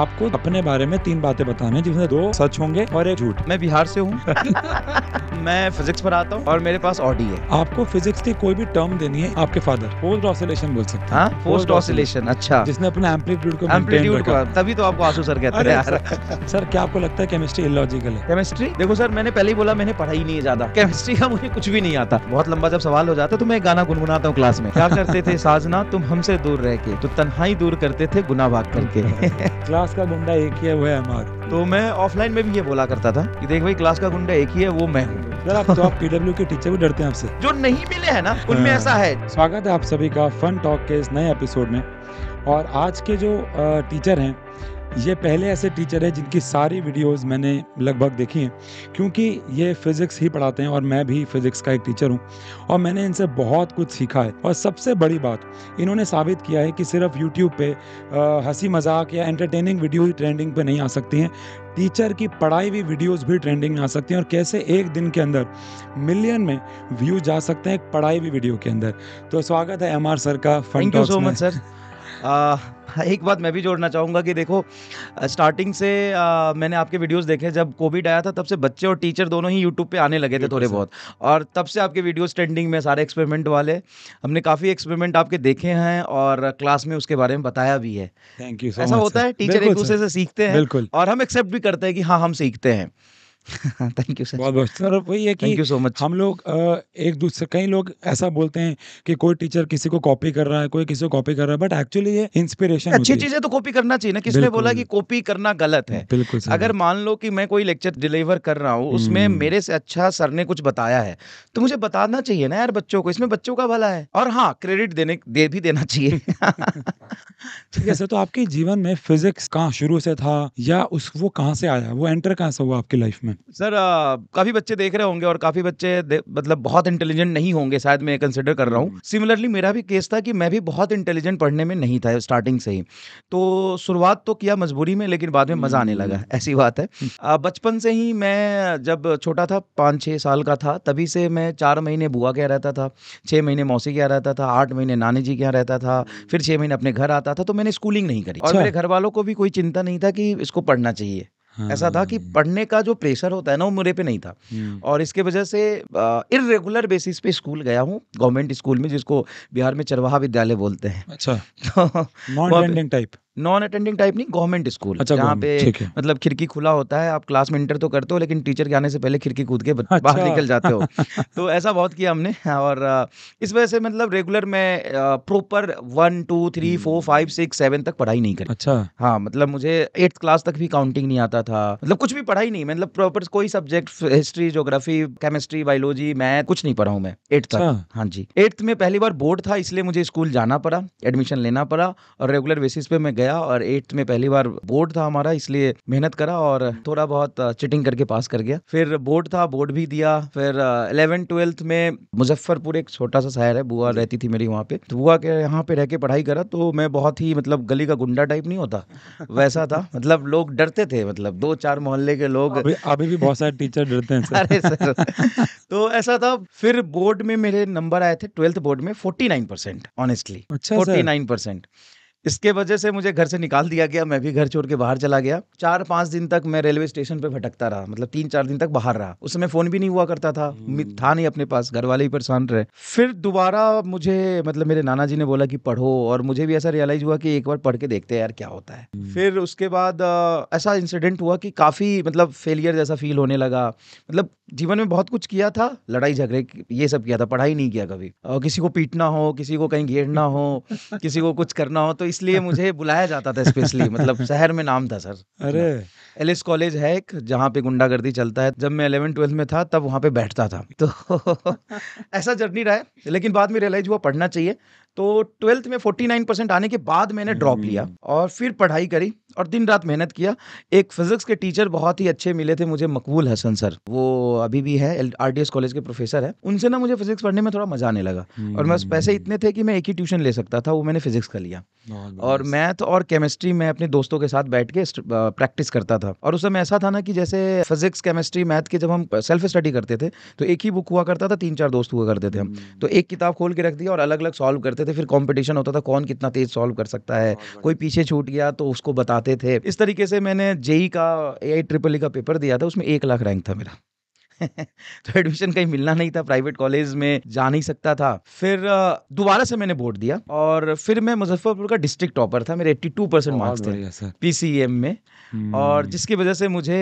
आपको अपने बारे में तीन बातें बताने जिसमें दो सच होंगे और एक झूठ मैं बिहार से हूँ मैं फिजिक्स पर आता हूँ और मेरे पास ऑडी है आपको फिजिक्स की कोई भी टर्म देनी है आपके फादर पोस्ट ऑसिलेशन बोल सकते हैं पोस्ट हाँ, ऑसिलेशन अच्छा जिसने अपने एम्पलीट्यूड को एम्पलीट्यूड को तभी तो आपको आंसू सर कहते हैं सर क्या आपको लगता है केमिस्ट्री इलॉजिकल है केमिस्ट्री देखो सर मैंने पहले ही बोला मैंने पढ़ा ही नहीं है ज्यादा केमिस्ट्री का मुझे कुछ भी नहीं आता बहुत लंबा जब सवाल हो जाता तो मैं गाना गुनगुनाता हूँ क्लास में क्या करते थे साजना तुम हमसे दूर रह के तो तन्हाई दूर करते थे गुना भाग करके क्लास का गुंडा एक ही है वो है एम तो मैं ऑफलाइन में भी ये बोला करता था कि देख भाई क्लास का गुंडा एक ही है वो मैं हूँ सर आप तो आप पीडब्ल्यू के टीचर भी डरते हैं आपसे जो नहीं मिले हैं ना उनमें हाँ। ऐसा है स्वागत है आप सभी का फन टॉक के इस नए एपिसोड में और आज के जो टीचर हैं ये पहले ऐसे टीचर हैं जिनकी सारी वीडियोस मैंने लगभग देखी हैं क्योंकि ये फिज़िक्स ही पढ़ाते हैं और मैं भी फिज़िक्स का एक टीचर हूँ और मैंने इनसे बहुत कुछ सीखा है और सबसे बड़ी बात इन्होंने साबित किया है कि सिर्फ यूट्यूब पे हंसी मजाक या एंटरटेनिंग वीडियो ही ट्रेंडिंग पे नहीं आ सकती हैं टीचर की पढ़ाई हुई वीडियोज़ भी ट्रेंडिंग में आ सकती हैं और कैसे एक दिन के अंदर मिलियन में व्यूज जा सकते हैं एक पढ़ाई हुई वीडियो के अंदर तो स्वागत है एम आर सर का thank you so much sir आ, एक बात मैं भी जोड़ना चाहूँगा कि देखो स्टार्टिंग से आ, मैंने आपके वीडियोस देखे जब कोविड आया था तब से बच्चे और टीचर दोनों ही यूट्यूब पे आने लगे थे थोड़े बहुत और तब से आपके वीडियोस ट्रेंडिंग में सारे एक्सपेरिमेंट वाले हमने काफ़ी एक्सपेरिमेंट आपके देखे हैं और क्लास में उसके बारे में बताया भी है थैंक यू ऐसा होता है टीचर एक दूसरे से सीखते हैं और हम एक्सेप्ट भी करते हैं कि हाँ हम सीखते हैं थैंक यू सर बहुत बहुत सर वही है कि थैंक यू सो मच हम लोग एक दूसरे कई लोग ऐसा बोलते हैं कि कोई टीचर किसी को कॉपी कर रहा है कोई किसी को कॉपी कर रहा है बट एक्चुअली ये इंस्पिरेशन अच्छी चीजें तो कॉपी करना चाहिए ना किसने बोला कि कॉपी करना गलत है बिल्कुल अगर मान लो कि मैं कोई लेक्चर डिलीवर कर रहा हूँ उसमें हम्म। मेरे से अच्छा सर ने कुछ बताया है तो मुझे बताना चाहिए ना यार बच्चों को इसमें बच्चों का भला है और हाँ क्रेडिट देने दे भी देना चाहिए ठीक है सर तो आपके जीवन में फिजिक्स कहाँ शुरू से था या उस वो कहाँ से आया वो एंटर कहाँ से हुआ आपकी लाइफ में हम्म। सर काफी बच्चे देख रहे होंगे और काफी बच्चे मतलब बहुत इंटेलिजेंट नहीं होंगे शायद मैं कंसिडर कर रहा हूँ सिमिलरली हम्म। मेरा भी केस था कि मैं भी बहुत इंटेलिजेंट पढ़ने में नहीं था स्टार्टिंग से ही तो शुरुआत तो किया मजबूरी में लेकिन बाद में मजा आने लगा हम्म। ऐसी बात है बचपन से ही मैं जब छोटा था पाँच छः साल का था तभी से मैं चार महीने बुआ के रहता था छः महीने मौसी के यहाँ रहता था आठ महीने नानी जी के यहाँ रहता था फिर छः महीने अपने घर आता था तो मैंने स्कूलिंग नहीं करी और अच्छा। मेरे घर वालों को भी कोई चिंता नहीं था कि इसको पढ़ना चाहिए ऐसा था कि हाँ। पढ़ने का जो प्रेशर होता है ना वो मेरे पे नहीं था हम्म। और इसके वजह से इरेगुलर बेसिस पे स्कूल गया हूँ गवर्नमेंट स्कूल में जिसको बिहार में चरवाहा विद्यालय बोलते हैं अच्छा तो, non type non attending type नहीं गवर्नमेंट स्कूल अच्छा जहाँ पे मतलब खिड़की खुला होता है आप क्लास में इंटर तो करते हो लेकिन टीचर के आने से पहले खिड़की कूद के अच्छा। बाहर निकल जाते हो तो ऐसा बहुत किया हमने और इस वजह से मतलब रेगुलर मैं proper one two three four five six seven तक पढ़ाई नहीं करी अच्छा हाँ मतलब मुझे एट्थ क्लास तक भी काउंटिंग नहीं आता था मतलब कुछ भी पढ़ाई नहीं मतलब प्रॉपर कोई subject history geography chemistry biology math कुछ नहीं पढ़ा हूँ मैं एट्थ तक अच्छा। हाँ जी एट्थ में पहली बार बोर्ड था इसलिए मुझे स्कूल जाना पड़ा एडमिशन लेना पड़ा और रेगुलर बेसिस पे मैं गया और एट्थ में पहली बार बोर्ड था हमारा इसलिए मेहनत करा और थोड़ा बहुत चिटिंग uh, करके पास कर गया फिर बोर्ड था बोर्ड भी दिया फिर इलेवन uh, ट्वेल्थ में मुजफ्फरपुर एक छोटा सा शहर है बुआ रहती थी मेरी वहाँ पे तो बुआ के यहाँ पे रह के पढ़ाई करा तो मैं बहुत ही मतलब गली का गुंडा टाइप नहीं होता वैसा था मतलब लोग डरते थे मतलब दो चार मोहल्ले के लोग अभी, अभी भी बहुत सारे टीचर डरते हैं सर। सर तो ऐसा था फिर बोर्ड में मेरे नंबर आए थे ट्वेल्थ बोर्ड में forty nine percent honestly forty nine percent इसके वजह से मुझे घर से निकाल दिया गया मैं भी घर छोड़ के बाहर चला गया चार पांच दिन तक मैं रेलवे स्टेशन पे भटकता रहा मतलब तीन चार दिन तक बाहर रहा उस समय फ़ोन भी नहीं हुआ करता था हम्म। था नहीं अपने पास घर वाले ही परेशान रहे फिर दोबारा मुझे मतलब मेरे नाना जी ने बोला कि पढ़ो और मुझे भी ऐसा रियलाइज़ हुआ कि एक बार पढ़ के देखते हैं यार क्या होता है हम्म। फिर उसके बाद ऐसा इंसिडेंट हुआ कि काफ़ी मतलब फेलियर जैसा फील होने लगा मतलब जीवन में बहुत कुछ किया था लड़ाई झगड़े ये सब किया था पढ़ाई नहीं किया कभी किसी को पीटना हो किसी को कहीं घेरना हो किसी को कुछ करना हो तो इसलिए मुझे बुलाया जाता था स्पेशली मतलब शहर में नाम था सर अरे एलिस कॉलेज है एक जहाँ पे गुंडागर्दी चलता है जब मैं इलेवन ट्वेल्थ में था तब वहाँ पे बैठता था तो ऐसा जर्नी रहा है लेकिन बाद में रियलाइज हुआ पढ़ना चाहिए तो ट्वेल्थ में फोर्टी नाइन परसेंट आने के बाद मैंने ड्रॉप हम्म। लिया और फिर पढ़ाई करी और दिन रात मेहनत किया एक फिज़िक्स के टीचर बहुत ही अच्छे मिले थे मुझे मकबूल हसन सर वो अभी भी है आर एस कॉलेज के प्रोफेसर है उनसे ना मुझे फिज़िक्स पढ़ने में थोड़ा मज़ा आने लगा हम्म। और मैं पैसे इतने थे कि मैं एक ही ट्यूशन ले सकता था वो मैंने फिज़िक्स का लिया और मैथ तो, और केमिस्ट्री मैं अपने दोस्तों के साथ बैठ के प्रैक्टिस करता था और उस समय ऐसा था ना कि जैसे फिज़िक्स केमिस्ट्री मैथ के जब हम सेल्फ स्टडी करते थे तो एक ही बुक हुआ करता था तीन चार दोस्त हुआ करते थे हम हम्म। तो एक किताब खोल के रख दिया और अलग अलग सॉल्व करते थे फिर कॉम्पिटिशन होता था कौन कितना तेज़ सॉल्व कर सकता है कोई पीछे छूट गया तो उसको बता आते थे इस तरीके से मैंने जेई का ए आई ट्रिपल ई का पेपर दिया था उसमें एक लाख रैंक था मेरा तो एडमिशन कहीं मिलना नहीं था प्राइवेट कॉलेज में जा नहीं सकता था फिर दोबारा से मैंने बोर्ड दिया और फिर मैं मुजफ्फरपुर का डिस्ट्रिक्ट टॉपर था मेरे 82 परसेंट मार्क्स थे पीसीएम में और हम्म। जिसकी वजह से मुझे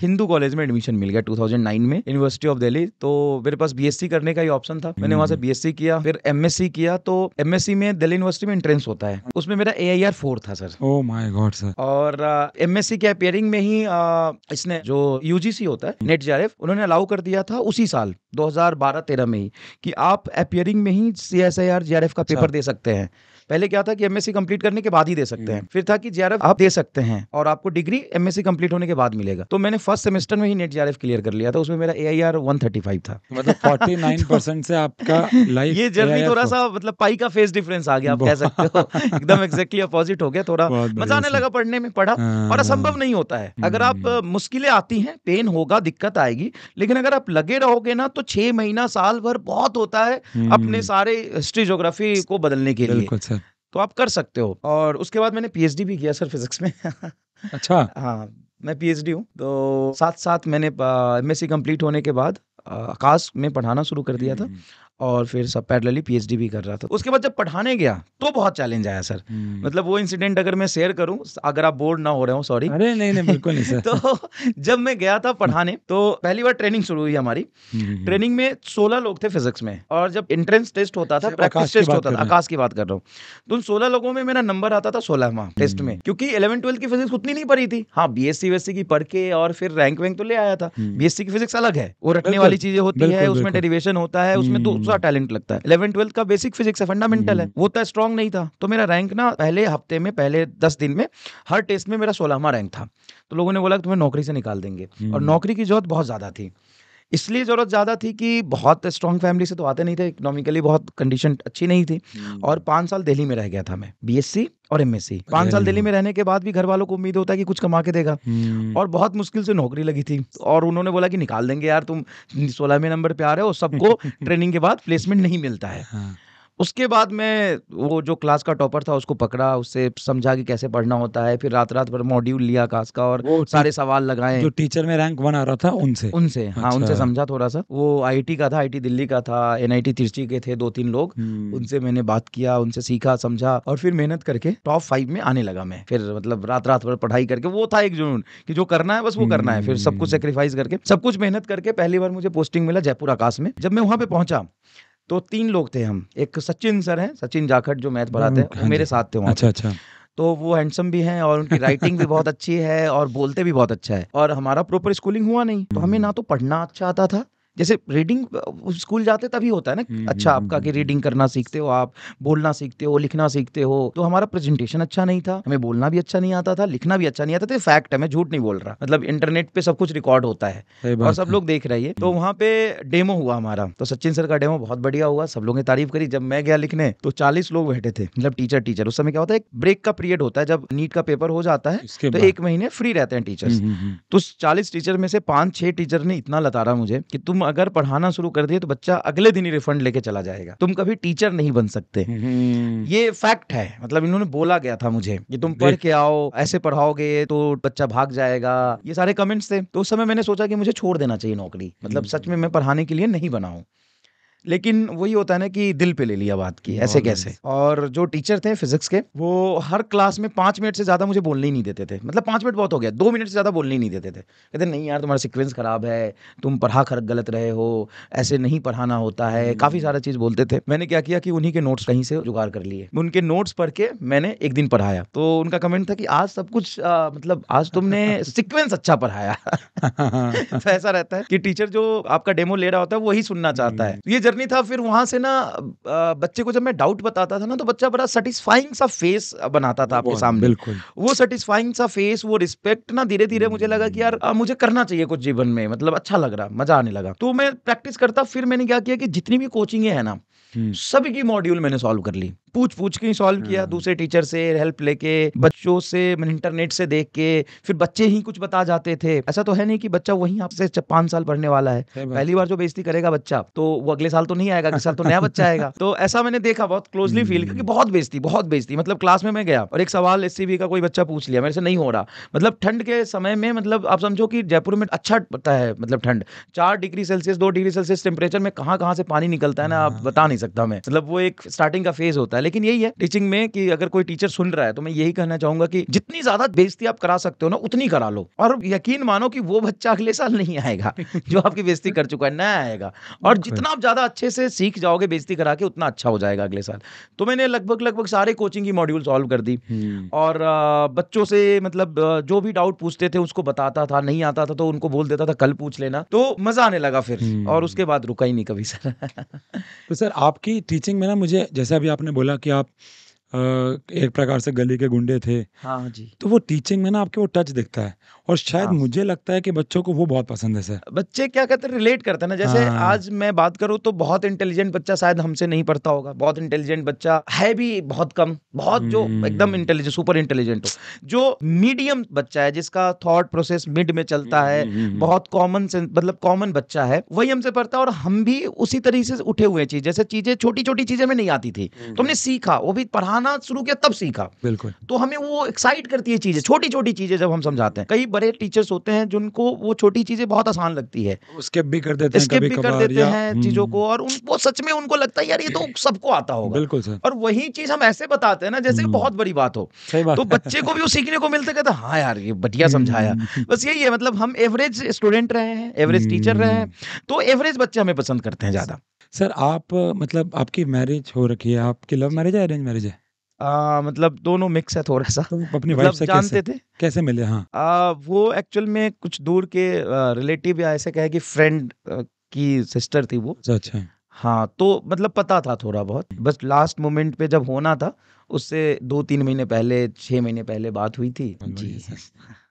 हिंदू कॉलेज में एडमिशन मिल गया 2009 में यूनिवर्सिटी ऑफ दिल्ली तो मेरे पास बीएससी करने का ही ऑप्शन था मैंने वहाँ से बीएससी हम्म। किया फिर एमएससी किया तो एमएससी में दिल्ली यूनिवर्सिटी में एंट्रेंस होता है उसमें मेरा ए आई फोर था sir oh my god sir और एम एस सी के अपेयरिंग में ही आ, इसने जो यूजीसी होता है नेट जे उन्होंने अलाउ कर दिया था उसी साल 2012-13 में ही कि आप अपियरिंग में ही C S I R J का पेपर अच्छा। दे सकते हैं पहले क्या था कि एमएससी कंप्लीट करने के बाद ही दे सकते हैं हम्म। फिर था कि जेआरएफ आप दे सकते हैं और आपको डिग्री एमएससी कंप्लीट होने के बाद मिलेगा तो मैंने फर्स्ट सेमेस्टर में ही नेट जेआरएफ क्लियर कर लिया था उसमें मेरा एआईआर 135 था मतलब 49% से आपका लाइफ ये जर्नी थोड़ा सा मतलब पाई का फेस डिफरेंस आ गया आप कह सकते हो एकदम एग्जैक्टली अपोजिट हो गया थोड़ा मजा आने लगा पढ़ने में पढ़ा हाँ। और असंभव नहीं होता है अगर आप हम्म। मुश्किलें आती हैं पेन होगा दिक्कत आएगी लेकिन अगर आप लगे रहोगे ना तो छह महीना साल भर बहुत होता है हम्म। अपने सारे हिस्ट्री जोग्राफी को बदलने के लिए तो आप कर सकते हो और उसके बाद मैंने पीएचडी भी किया सर फिजिक्स में अच्छा हाँ मैं पीएचडी हूँ तो साथ साथ मैंने एमएससी कंप्लीट होने के बाद आकाश में पढ़ाना शुरू कर दिया था हम्म। और फिर सब पैरेलली पीएचडी भी कर रहा था उसके बाद जब पढ़ाने गया तो बहुत चैलेंज आया सर हम्म। मतलब वो इंसिडेंट अगर मैं शेयर करूं अगर आप बोर्ड ना हो रहे हो सॉरी अरे नहीं नहीं बिल्कुल नहीं सर तो जब मैं गया था पढ़ाने तो पहली बार ट्रेनिंग शुरू हुई हमारी ट्रेनिंग हम्म, हम्म, में सोलह लोग थे फिजिक्स में और जब एंट्रेंस टेस्ट होता था प्रैक्टिस अच्छा, टेस्ट होता था आकाश की बात कर रहा हूँ तो उन सोलह लोगों में मेरा नंबर आता था सोलहवा टेस्ट में क्योंकि इलेवन ट्वेल्थ की फिजिक्स उतनी नहीं पढ़ी थी हाँ बीएससी वैसी की पढ़ के और फिर रैंक वैंक तो ले आया था बी की फिजिक्स अलग है वो रटने वाली चीजें होती है उसमें डेरिवेशन होता है उसमें तो दूसरा टैलेंट लगता है इलेवन ट्वेल्थ का बेसिक फिजिक्स है फंडामेंटल है हम्म। वो तो स्ट्रॉन्ग नहीं था तो मेरा रैंक ना पहले हफ्ते में पहले दस दिन में हर टेस्ट में मेरा सोलहवा रैंक था तो लोगों ने बोला तुम्हें नौकरी से निकाल देंगे और हम्म। नौकरी की जरूरत बहुत ज्यादा थी इसलिए ज़रूरत ज़्यादा थी कि बहुत स्ट्रॉन्ग फैमिली से तो आते नहीं थे इकोनॉमिकली बहुत कंडीशन अच्छी नहीं थी हम्म। और पाँच साल दिल्ली में रह गया था मैं बी और एम एस साल दिल्ली में रहने के बाद भी घर वालों को उम्मीद होता है कि कुछ कमा के देगा हम्म। और बहुत मुश्किल से नौकरी लगी थी और उन्होंने बोला कि निकाल देंगे यार तुम सोलहवें नंबर पे आ रहे हो सबको ट्रेनिंग के बाद प्लेसमेंट नहीं मिलता है हाँ। उसके बाद मैं वो जो क्लास का टॉपर था उसको पकड़ा उससे समझा कि कैसे पढ़ना होता है फिर रात रात भर मॉड्यूल लिया क्लास का और सारे सवाल लगाए जो टीचर में रैंक वन आ रहा था उनसे उनसे हाँ, अच्छा। उनसे समझा थोड़ा सा वो आईटी का था आईटी दिल्ली का था एनआईटी तिरची के थे दो तीन लोग हम्म। उनसे मैंने बात किया उनसे सीखा समझा और फिर मेहनत करके टॉप फाइव में आने लगा मैं फिर मतलब रात रात भर पढ़ाई करके वो था एक जुनून कि जो करना है बस वो करना है फिर सब कुछ सेक्रीफाइस हम्म। करके सब कुछ मेहनत करके पहली बार मुझे पोस्टिंग मिला जयपुर आकाश में जब मैं वहां पे पहुंचा तो तीन लोग थे हम एक सचिन सर हैं सचिन जाखड़ जो मैथ पढ़ाते हैं वो हाँ मेरे साथ थे वहाँ अच्छा अच्छा तो वो हैंडसम भी हैं और उनकी राइटिंग भी बहुत अच्छी है और बोलते भी बहुत अच्छा है और हमारा प्रॉपर स्कूलिंग हुआ नहीं तो हमें ना तो पढ़ना अच्छा आता था जैसे रीडिंग स्कूल जाते तभी होता है ना हम्म, अच्छा हम्म, आपका कि रीडिंग हम्म, करना सीखते हो आप बोलना सीखते हो लिखना सीखते हो तो हमारा प्रेजेंटेशन अच्छा नहीं था हमें बोलना भी अच्छा नहीं आता था लिखना भी अच्छा नहीं आता था फैक्ट है मैं झूठ नहीं बोल रहा मतलब इंटरनेट पे सब कुछ रिकॉर्ड होता है और सब लोग देख रहे हैं तो वहाँ पे डेमो हुआ हमारा तो सचिन सर का डेमो बहुत बढ़िया हुआ सब लोगों ने तारीफ करी जब मैं गया लिखने तो चालीस लोग बैठे थे मतलब टीचर टीचर उस समय क्या होता है एक ब्रेक का पीरियड होता है जब नीट का पेपर हो जाता है तो एक महीने फ्री रहते हैं टीचर्स तो चालीस टीचर में से पांच छह टीचर ने इतना रहा मुझे कि तुम अगर पढ़ाना शुरू कर दिए तो बच्चा अगले दिन ही रिफंड लेके चला जाएगा तुम कभी टीचर नहीं बन सकते हम्म। ये फैक्ट है मतलब इन्होंने बोला गया था मुझे कि तुम पढ़ के आओ ऐसे पढ़ाओगे तो बच्चा भाग जाएगा ये सारे कमेंट्स थे तो उस समय मैंने सोचा कि मुझे छोड़ देना चाहिए नौकरी मतलब हम्म। सच में मैं पढ़ाने के लिए नहीं बनाऊ लेकिन वही होता है ना कि दिल पे ले लिया बात की ऐसे कैसे और जो टीचर थे फिजिक्स के वो हर क्लास में पांच मिनट से ज़्यादा मुझे बोलने ही नहीं देते थे मतलब पांच मिनट बहुत हो गया दो मिनट से ज़्यादा बोलने ही नहीं देते थे कहते नहीं यार तुम्हारा सिक्वेंस ख़राब है तुम पढ़ा खर गलत रहे हो ऐसे नहीं पढ़ाना होता है हम्म। काफ़ी सारा चीज़ बोलते थे मैंने क्या किया कि उन्हीं के नोट्स कहीं से जुगाड़ कर लिए उनके नोट्स पढ़ के मैंने एक दिन पढ़ाया तो उनका कमेंट था कि आज सब कुछ मतलब आज तुमने सिक्वेंस अच्छा पढ़ाया तो ऐसा रहता है कि टीचर जो आपका डेमो ले रहा होता है वही सुनना चाहता हम्म। है ये जर्नी था फिर वहां से ना बच्चे को जब मैं डाउट बताता था ना तो बच्चा बड़ा सेटिस्फाइंग सा फेस बनाता था आपके सामने बिल्कुल वो सेटिस्फाइंग सा फेस वो रिस्पेक्ट ना धीरे धीरे मुझे लगा कि यार मुझे करना चाहिए कुछ जीवन में मतलब अच्छा लग रहा मजा आने लगा तो मैं प्रैक्टिस करता फिर मैंने क्या किया कि जितनी भी कोचिंग है ना हम्म। सभी की मॉड्यूल मैंने सॉल्व कर ली पूछ पूछ के ही सॉल्व किया हम्म। दूसरे टीचर से हेल्प लेके बच्चों से इंटरनेट मतलब से देख के फिर बच्चे ही कुछ बता जाते थे ऐसा तो है नहीं कि बच्चा वही आपसे पांच साल पढ़ने वाला है पहली बार जो बेजती करेगा बच्चा तो वो अगले साल तो नहीं आएगा अगले साल तो नया बच्चा आएगा तो ऐसा मैंने देखा बहुत क्लोजली फील किया हम्म। बहुत बेजती बहुत बेजती मतलब क्लास में मैं गया और एक सवाल एस का कोई बच्चा पूछ लिया मेरे से नहीं हो रहा मतलब ठंड के समय में मतलब आप समझो कि जयपुर में अच्छा पता है मतलब ठंड चार डिग्री सेल्सियस दो डिग्री सेल्सियस टेम्परेचर में कहाँ कहाँ से पानी निकलता है ना आप बता नहीं सकता मैं मतलब वो एक स्टार्टिंग का फेज होता है लेकिन यही है टीचिंग में कि अगर कोई टीचर सुन रहा है तो मैं यही कहना चाहूंगा कि जितनी ज्यादा बेजती आप करा सकते हो ना उतनी करा लो और यकीन मानो कि वो बच्चा अगले साल नहीं आएगा जो आपकी बेजती कर चुका है न आएगा और जितना आप ज्यादा अच्छे से सीख जाओगे बेजती करा के उतना अच्छा हो जाएगा अगले साल तो मैंने लगभग लगभग सारे कोचिंग की मॉड्यूल सॉल्व कर दी हम्म। और बच्चों से मतलब जो भी डाउट पूछते थे उसको बताता था नहीं आता था तो उनको बोल देता था कल पूछ लेना तो मजा आने लगा फिर हम्म। और उसके बाद रुका ही नहीं कभी सर तो सर आपकी टीचिंग में ना मुझे जैसे अभी आपने बोला बताया कि आप एक प्रकार से गली के गुंडे थे हाँ जी तो वो टीचिंग में ना आपके वो टच दिखता है और शायद हाँ। मुझे लगता है कि बच्चों को वो बहुत पसंद है सर बच्चे क्या कहते हैं रिलेट करते हैं ना जैसे हाँ। आज मैं बात करूँ तो बहुत इंटेलिजेंट बच्चा शायद हमसे नहीं पढ़ता होगा बहुत इंटेलिजेंट बच्चा है भी बहुत कम बहुत जो हम्म। एकदम इंटेलिजेंट सुपर इंटेलिजेंट हो जो मीडियम बच्चा है जिसका थॉट प्रोसेस मिड में चलता है हम्म, हम्म, बहुत कॉमन सेंस मतलब कॉमन बच्चा है वही हमसे पढ़ता है और हम भी उसी तरीके से उठे हुए चीज जैसे चीजें छोटी छोटी चीजें में नहीं आती थी तो हमने सीखा वो भी पढ़ाना शुरू किया तब सीखा बिल्कुल तो हमें वो एक्साइट करती है चीजें छोटी छोटी चीजें जब हम समझाते हैं कई बड़े टीचर्स होते हैं जिनको वो छोटी चीजें बहुत आसान लगती है स्किप भी कर देते हैं स्किप भी कर देते हैं हम्म। चीजों को और उनको सच में उनको लगता है यार ये तो सबको आता होगा बिल्कुल सर और वही चीज हम ऐसे बताते हैं ना जैसे हम्म। बहुत बड़ी बात हो तो बच्चे को भी वो सीखने को मिलता कहता हाँ यार ये बढ़िया हम्म। समझाया बस यही है मतलब हम एवरेज स्टूडेंट रहे हैं एवरेज टीचर रहे हैं तो एवरेज बच्चे हमें पसंद करते हैं ज्यादा सर आप मतलब आपकी मैरिज हो रखी है आपकी लव मैरिज है अरेंज मैरिज है आ, मतलब दोनों मिक्स है थोड़ा सा तो अपनी मतलब से जानते कैसे? थे कैसे मिले हाँ आ, वो एक्चुअल में कुछ दूर के रिलेटिव या ऐसे कहे कि फ्रेंड की सिस्टर थी वो अच्छा, अच्छा हाँ तो मतलब पता था थोड़ा बहुत बस लास्ट मोमेंट पे जब होना था उससे दो तीन महीने पहले छह महीने पहले बात हुई थी जी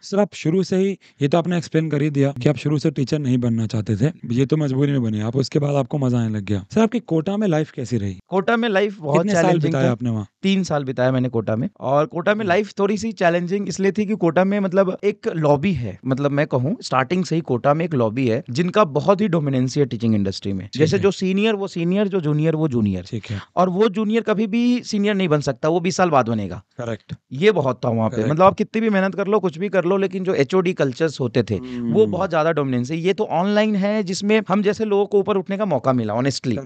सर आप शुरू से ही ये तो आपने एक्सप्लेन कर ही दिया कि आप शुरू से टीचर नहीं बनना चाहते थे ये तो मजबूरी में बने आप उसके बाद आपको मजा आने लग गया सर आपकी कोटा में लाइफ कैसी रही कोटा में लाइफ बहुत साल बिताया आपने वहाँ तीन साल बिताया मैंने कोटा में और कोटा में लाइफ थोड़ी सी चैलेंजिंग इसलिए थी कि कोटा में मतलब एक लॉबी है मतलब मैं कहूँ स्टार्टिंग से ही कोटा में एक लॉबी है जिनका बहुत ही डोमिनेंसी है टीचिंग इंडस्ट्री में जैसे जो सीनियर वो सीनियर जो जूनियर वो जूनियर ठीक है और वो जूनियर कभी भी सीनियर नहीं बन सकता वो बीस साल बाद बनेगा करेक्ट ये बहुत था वहाँ पे मतलब आप कितनी भी मेहनत कर लो कुछ भी कर लो लो लेकिन जो एच कल्चर्स होते थे वो हम्म। बहुत ज्यादा डोमिनेंस है ये तो ऑनलाइन है जिसमें हम जैसे लोगों को ऊपर उठने का मौका मिला ऑनेस्टली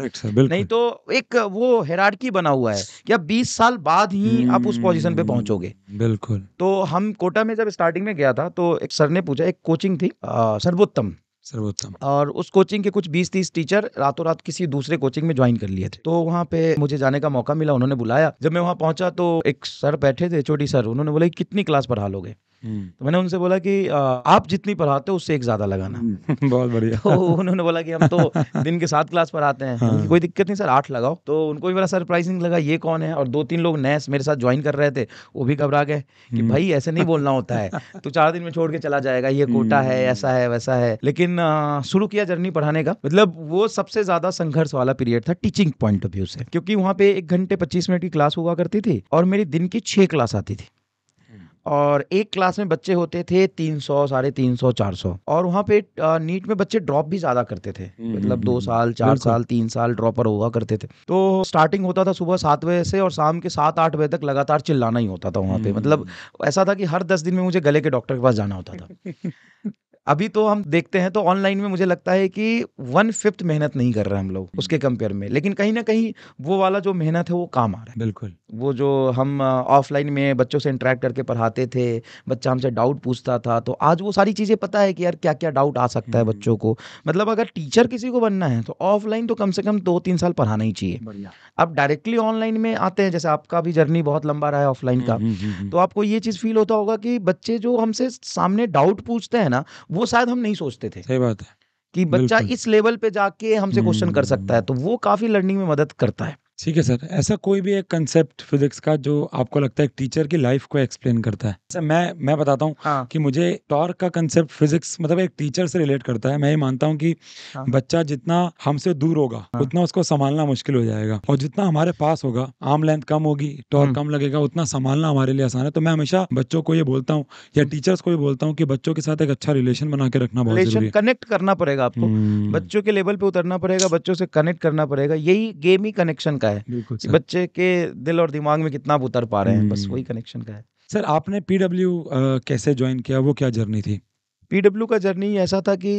नहीं तो एक वो हेराडकी बना हुआ है कि अब बीस साल बाद ही आप उस पोजिशन पे हम्म, पहुंचोगे बिल्कुल तो हम कोटा में जब स्टार्टिंग में गया था तो एक सर ने पूछा एक कोचिंग थी सर्वोत्तम सर्वोत्तम और उस कोचिंग के कुछ बीस तीस टीचर रातों रात किसी दूसरे कोचिंग में ज्वाइन कर लिए थे तो वहाँ पे मुझे जाने का मौका मिला उन्होंने बुलाया जब मैं वहाँ पहुंचा तो एक सर बैठे थे छोटी सर उन्होंने बोला कितनी क्लास पढ़ा लोगे हम्म। तो मैंने उनसे बोला कि आप जितनी पढ़ाते हो उससे एक ज़्यादा लगाना हम्म, बहुत बढ़िया तो उन्होंने बोला कि हम तो दिन के सात क्लास पढ़ाते हैं हाँ। कोई दिक्कत नहीं सर आठ लगाओ तो उनको भी बड़ा सरप्राइजिंग लगा ये कौन है और दो तीन लोग नए मेरे साथ ज्वाइन कर रहे थे वो भी घबरा गए कि हम्म। भाई ऐसे नहीं बोलना होता है तो चार दिन में छोड़ के चला जाएगा ये कोटा है ऐसा है वैसा है लेकिन शुरू किया जर्नी पढ़ाने का मतलब वो सबसे ज़्यादा संघर्ष वाला पीरियड था टीचिंग पॉइंट ऑफ व्यू से क्योंकि वहाँ पे एक घंटे पच्चीस मिनट की क्लास हुआ करती थी और मेरी दिन की छह क्लास आती थी और एक क्लास में बच्चे होते थे तीन सौ साढ़े तीन सौ चार सौ और वहाँ पे नीट में बच्चे ड्रॉप भी ज्यादा करते थे हम्म, मतलब हम्म, दो हम्म, साल चार साल तीन साल ड्रॉपर हुआ करते थे तो स्टार्टिंग होता था सुबह सात बजे से और शाम के सात आठ बजे तक लगातार चिल्लाना ही होता था वहाँ पे मतलब ऐसा था कि हर दस दिन में मुझे गले के डॉक्टर के पास जाना होता था अभी तो हम देखते हैं तो ऑनलाइन में मुझे लगता है कि वन फिफ्थ मेहनत नहीं कर रहे हम लोग उसके कंपेयर हम्म। में लेकिन कहीं ना कहीं वो वाला जो मेहनत है वो काम आ रहा है बिल्कुल वो जो हम ऑफलाइन में बच्चों से इंटरेक्ट करके पढ़ाते थे बच्चा हमसे डाउट पूछता था तो आज वो सारी चीज़ें पता है कि यार क्या क्या डाउट आ सकता है हम्म। बच्चों को मतलब अगर टीचर किसी को बनना है तो ऑफलाइन तो कम से कम दो तीन साल पढ़ाना ही चाहिए अब डायरेक्टली ऑनलाइन में आते हैं जैसे आपका भी जर्नी बहुत लंबा रहा है ऑफलाइन का हम्म, तो आपको ये चीज़ फील होता होगा कि बच्चे जो हमसे सामने डाउट पूछते हैं ना वो शायद हम नहीं सोचते थे सही बात है कि बच्चा इस लेवल पे जाके हमसे क्वेश्चन कर सकता है तो वो काफी लर्निंग में मदद करता है ठीक है सर ऐसा कोई भी एक कंसेप्ट फिजिक्स का जो आपको लगता है टीचर की लाइफ को एक्सप्लेन करता है सर मैं मैं बताता हूँ हाँ। कि मुझे टॉर्क का कंसेप्ट फिजिक्स मतलब एक टीचर से रिलेट करता है मैं ये मानता हूँ कि हाँ। बच्चा जितना हमसे दूर होगा हाँ। उतना उसको संभालना मुश्किल हो जाएगा और जितना हमारे पास होगा आर्म लेंथ कम होगी टॉर्क हम्म। कम लगेगा उतना संभालना हमारे लिए आसान है तो मैं हमेशा बच्चों को ये बोलता हूँ या टीचर्स हम्म। को भी बोलता हूँ कि बच्चों के साथ एक अच्छा रिलेशन बना के रखना बहुत जरूरी है कनेक्ट करना पड़ेगा आपको हम्म। बच्चों के लेवल पे उतरना पड़ेगा बच्चों से कनेक्ट करना पड़ेगा यही गेम ही कनेक्शन का होता है कि बच्चे के दिल और दिमाग में कितना आप उतर पा रहे हैं बस हम्म। वही कनेक्शन का है सर आपने पीडब्ल्यू कैसे ज्वाइन किया वो क्या जर्नी थी पीडब्ल्यू का जर्नी ऐसा था कि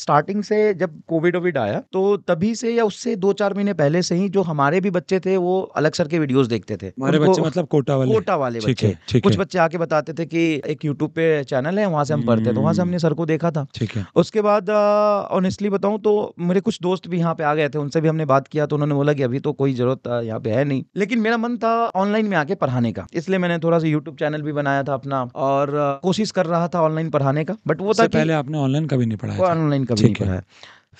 स्टार्टिंग से जब कोविड ओविड आया तो तभी से या उससे दो चार महीने पहले से ही जो हमारे भी बच्चे थे वो अलग सर के वीडियोस देखते थे हमारे बच्चे मतलब कोटा वाले कोटा वाले बच्चे है, ठीक कुछ बच्चे आके बताते थे कि एक यूट्यूब पे चैनल है वहां से हम पढ़ते थे तो वहां से हमने हम्म। सर को देखा था ठीक है उसके बाद ऑनेस्टली बताऊँ तो मेरे कुछ दोस्त भी यहाँ पे आ गए थे उनसे भी हमने बात किया तो उन्होंने बोला कि अभी तो कोई जरूरत यहाँ पे है नहीं लेकिन मेरा मन था ऑनलाइन में आके पढ़ाने का इसलिए मैंने थोड़ा सा यूट्यूब चैनल भी बनाया था अपना और कोशिश कर रहा था ऑनलाइन पढ़ाने का बट वो था पहले आपने ऑनलाइन कभी नहीं पढ़ा ऑनलाइन कभी नहीं पढ़ा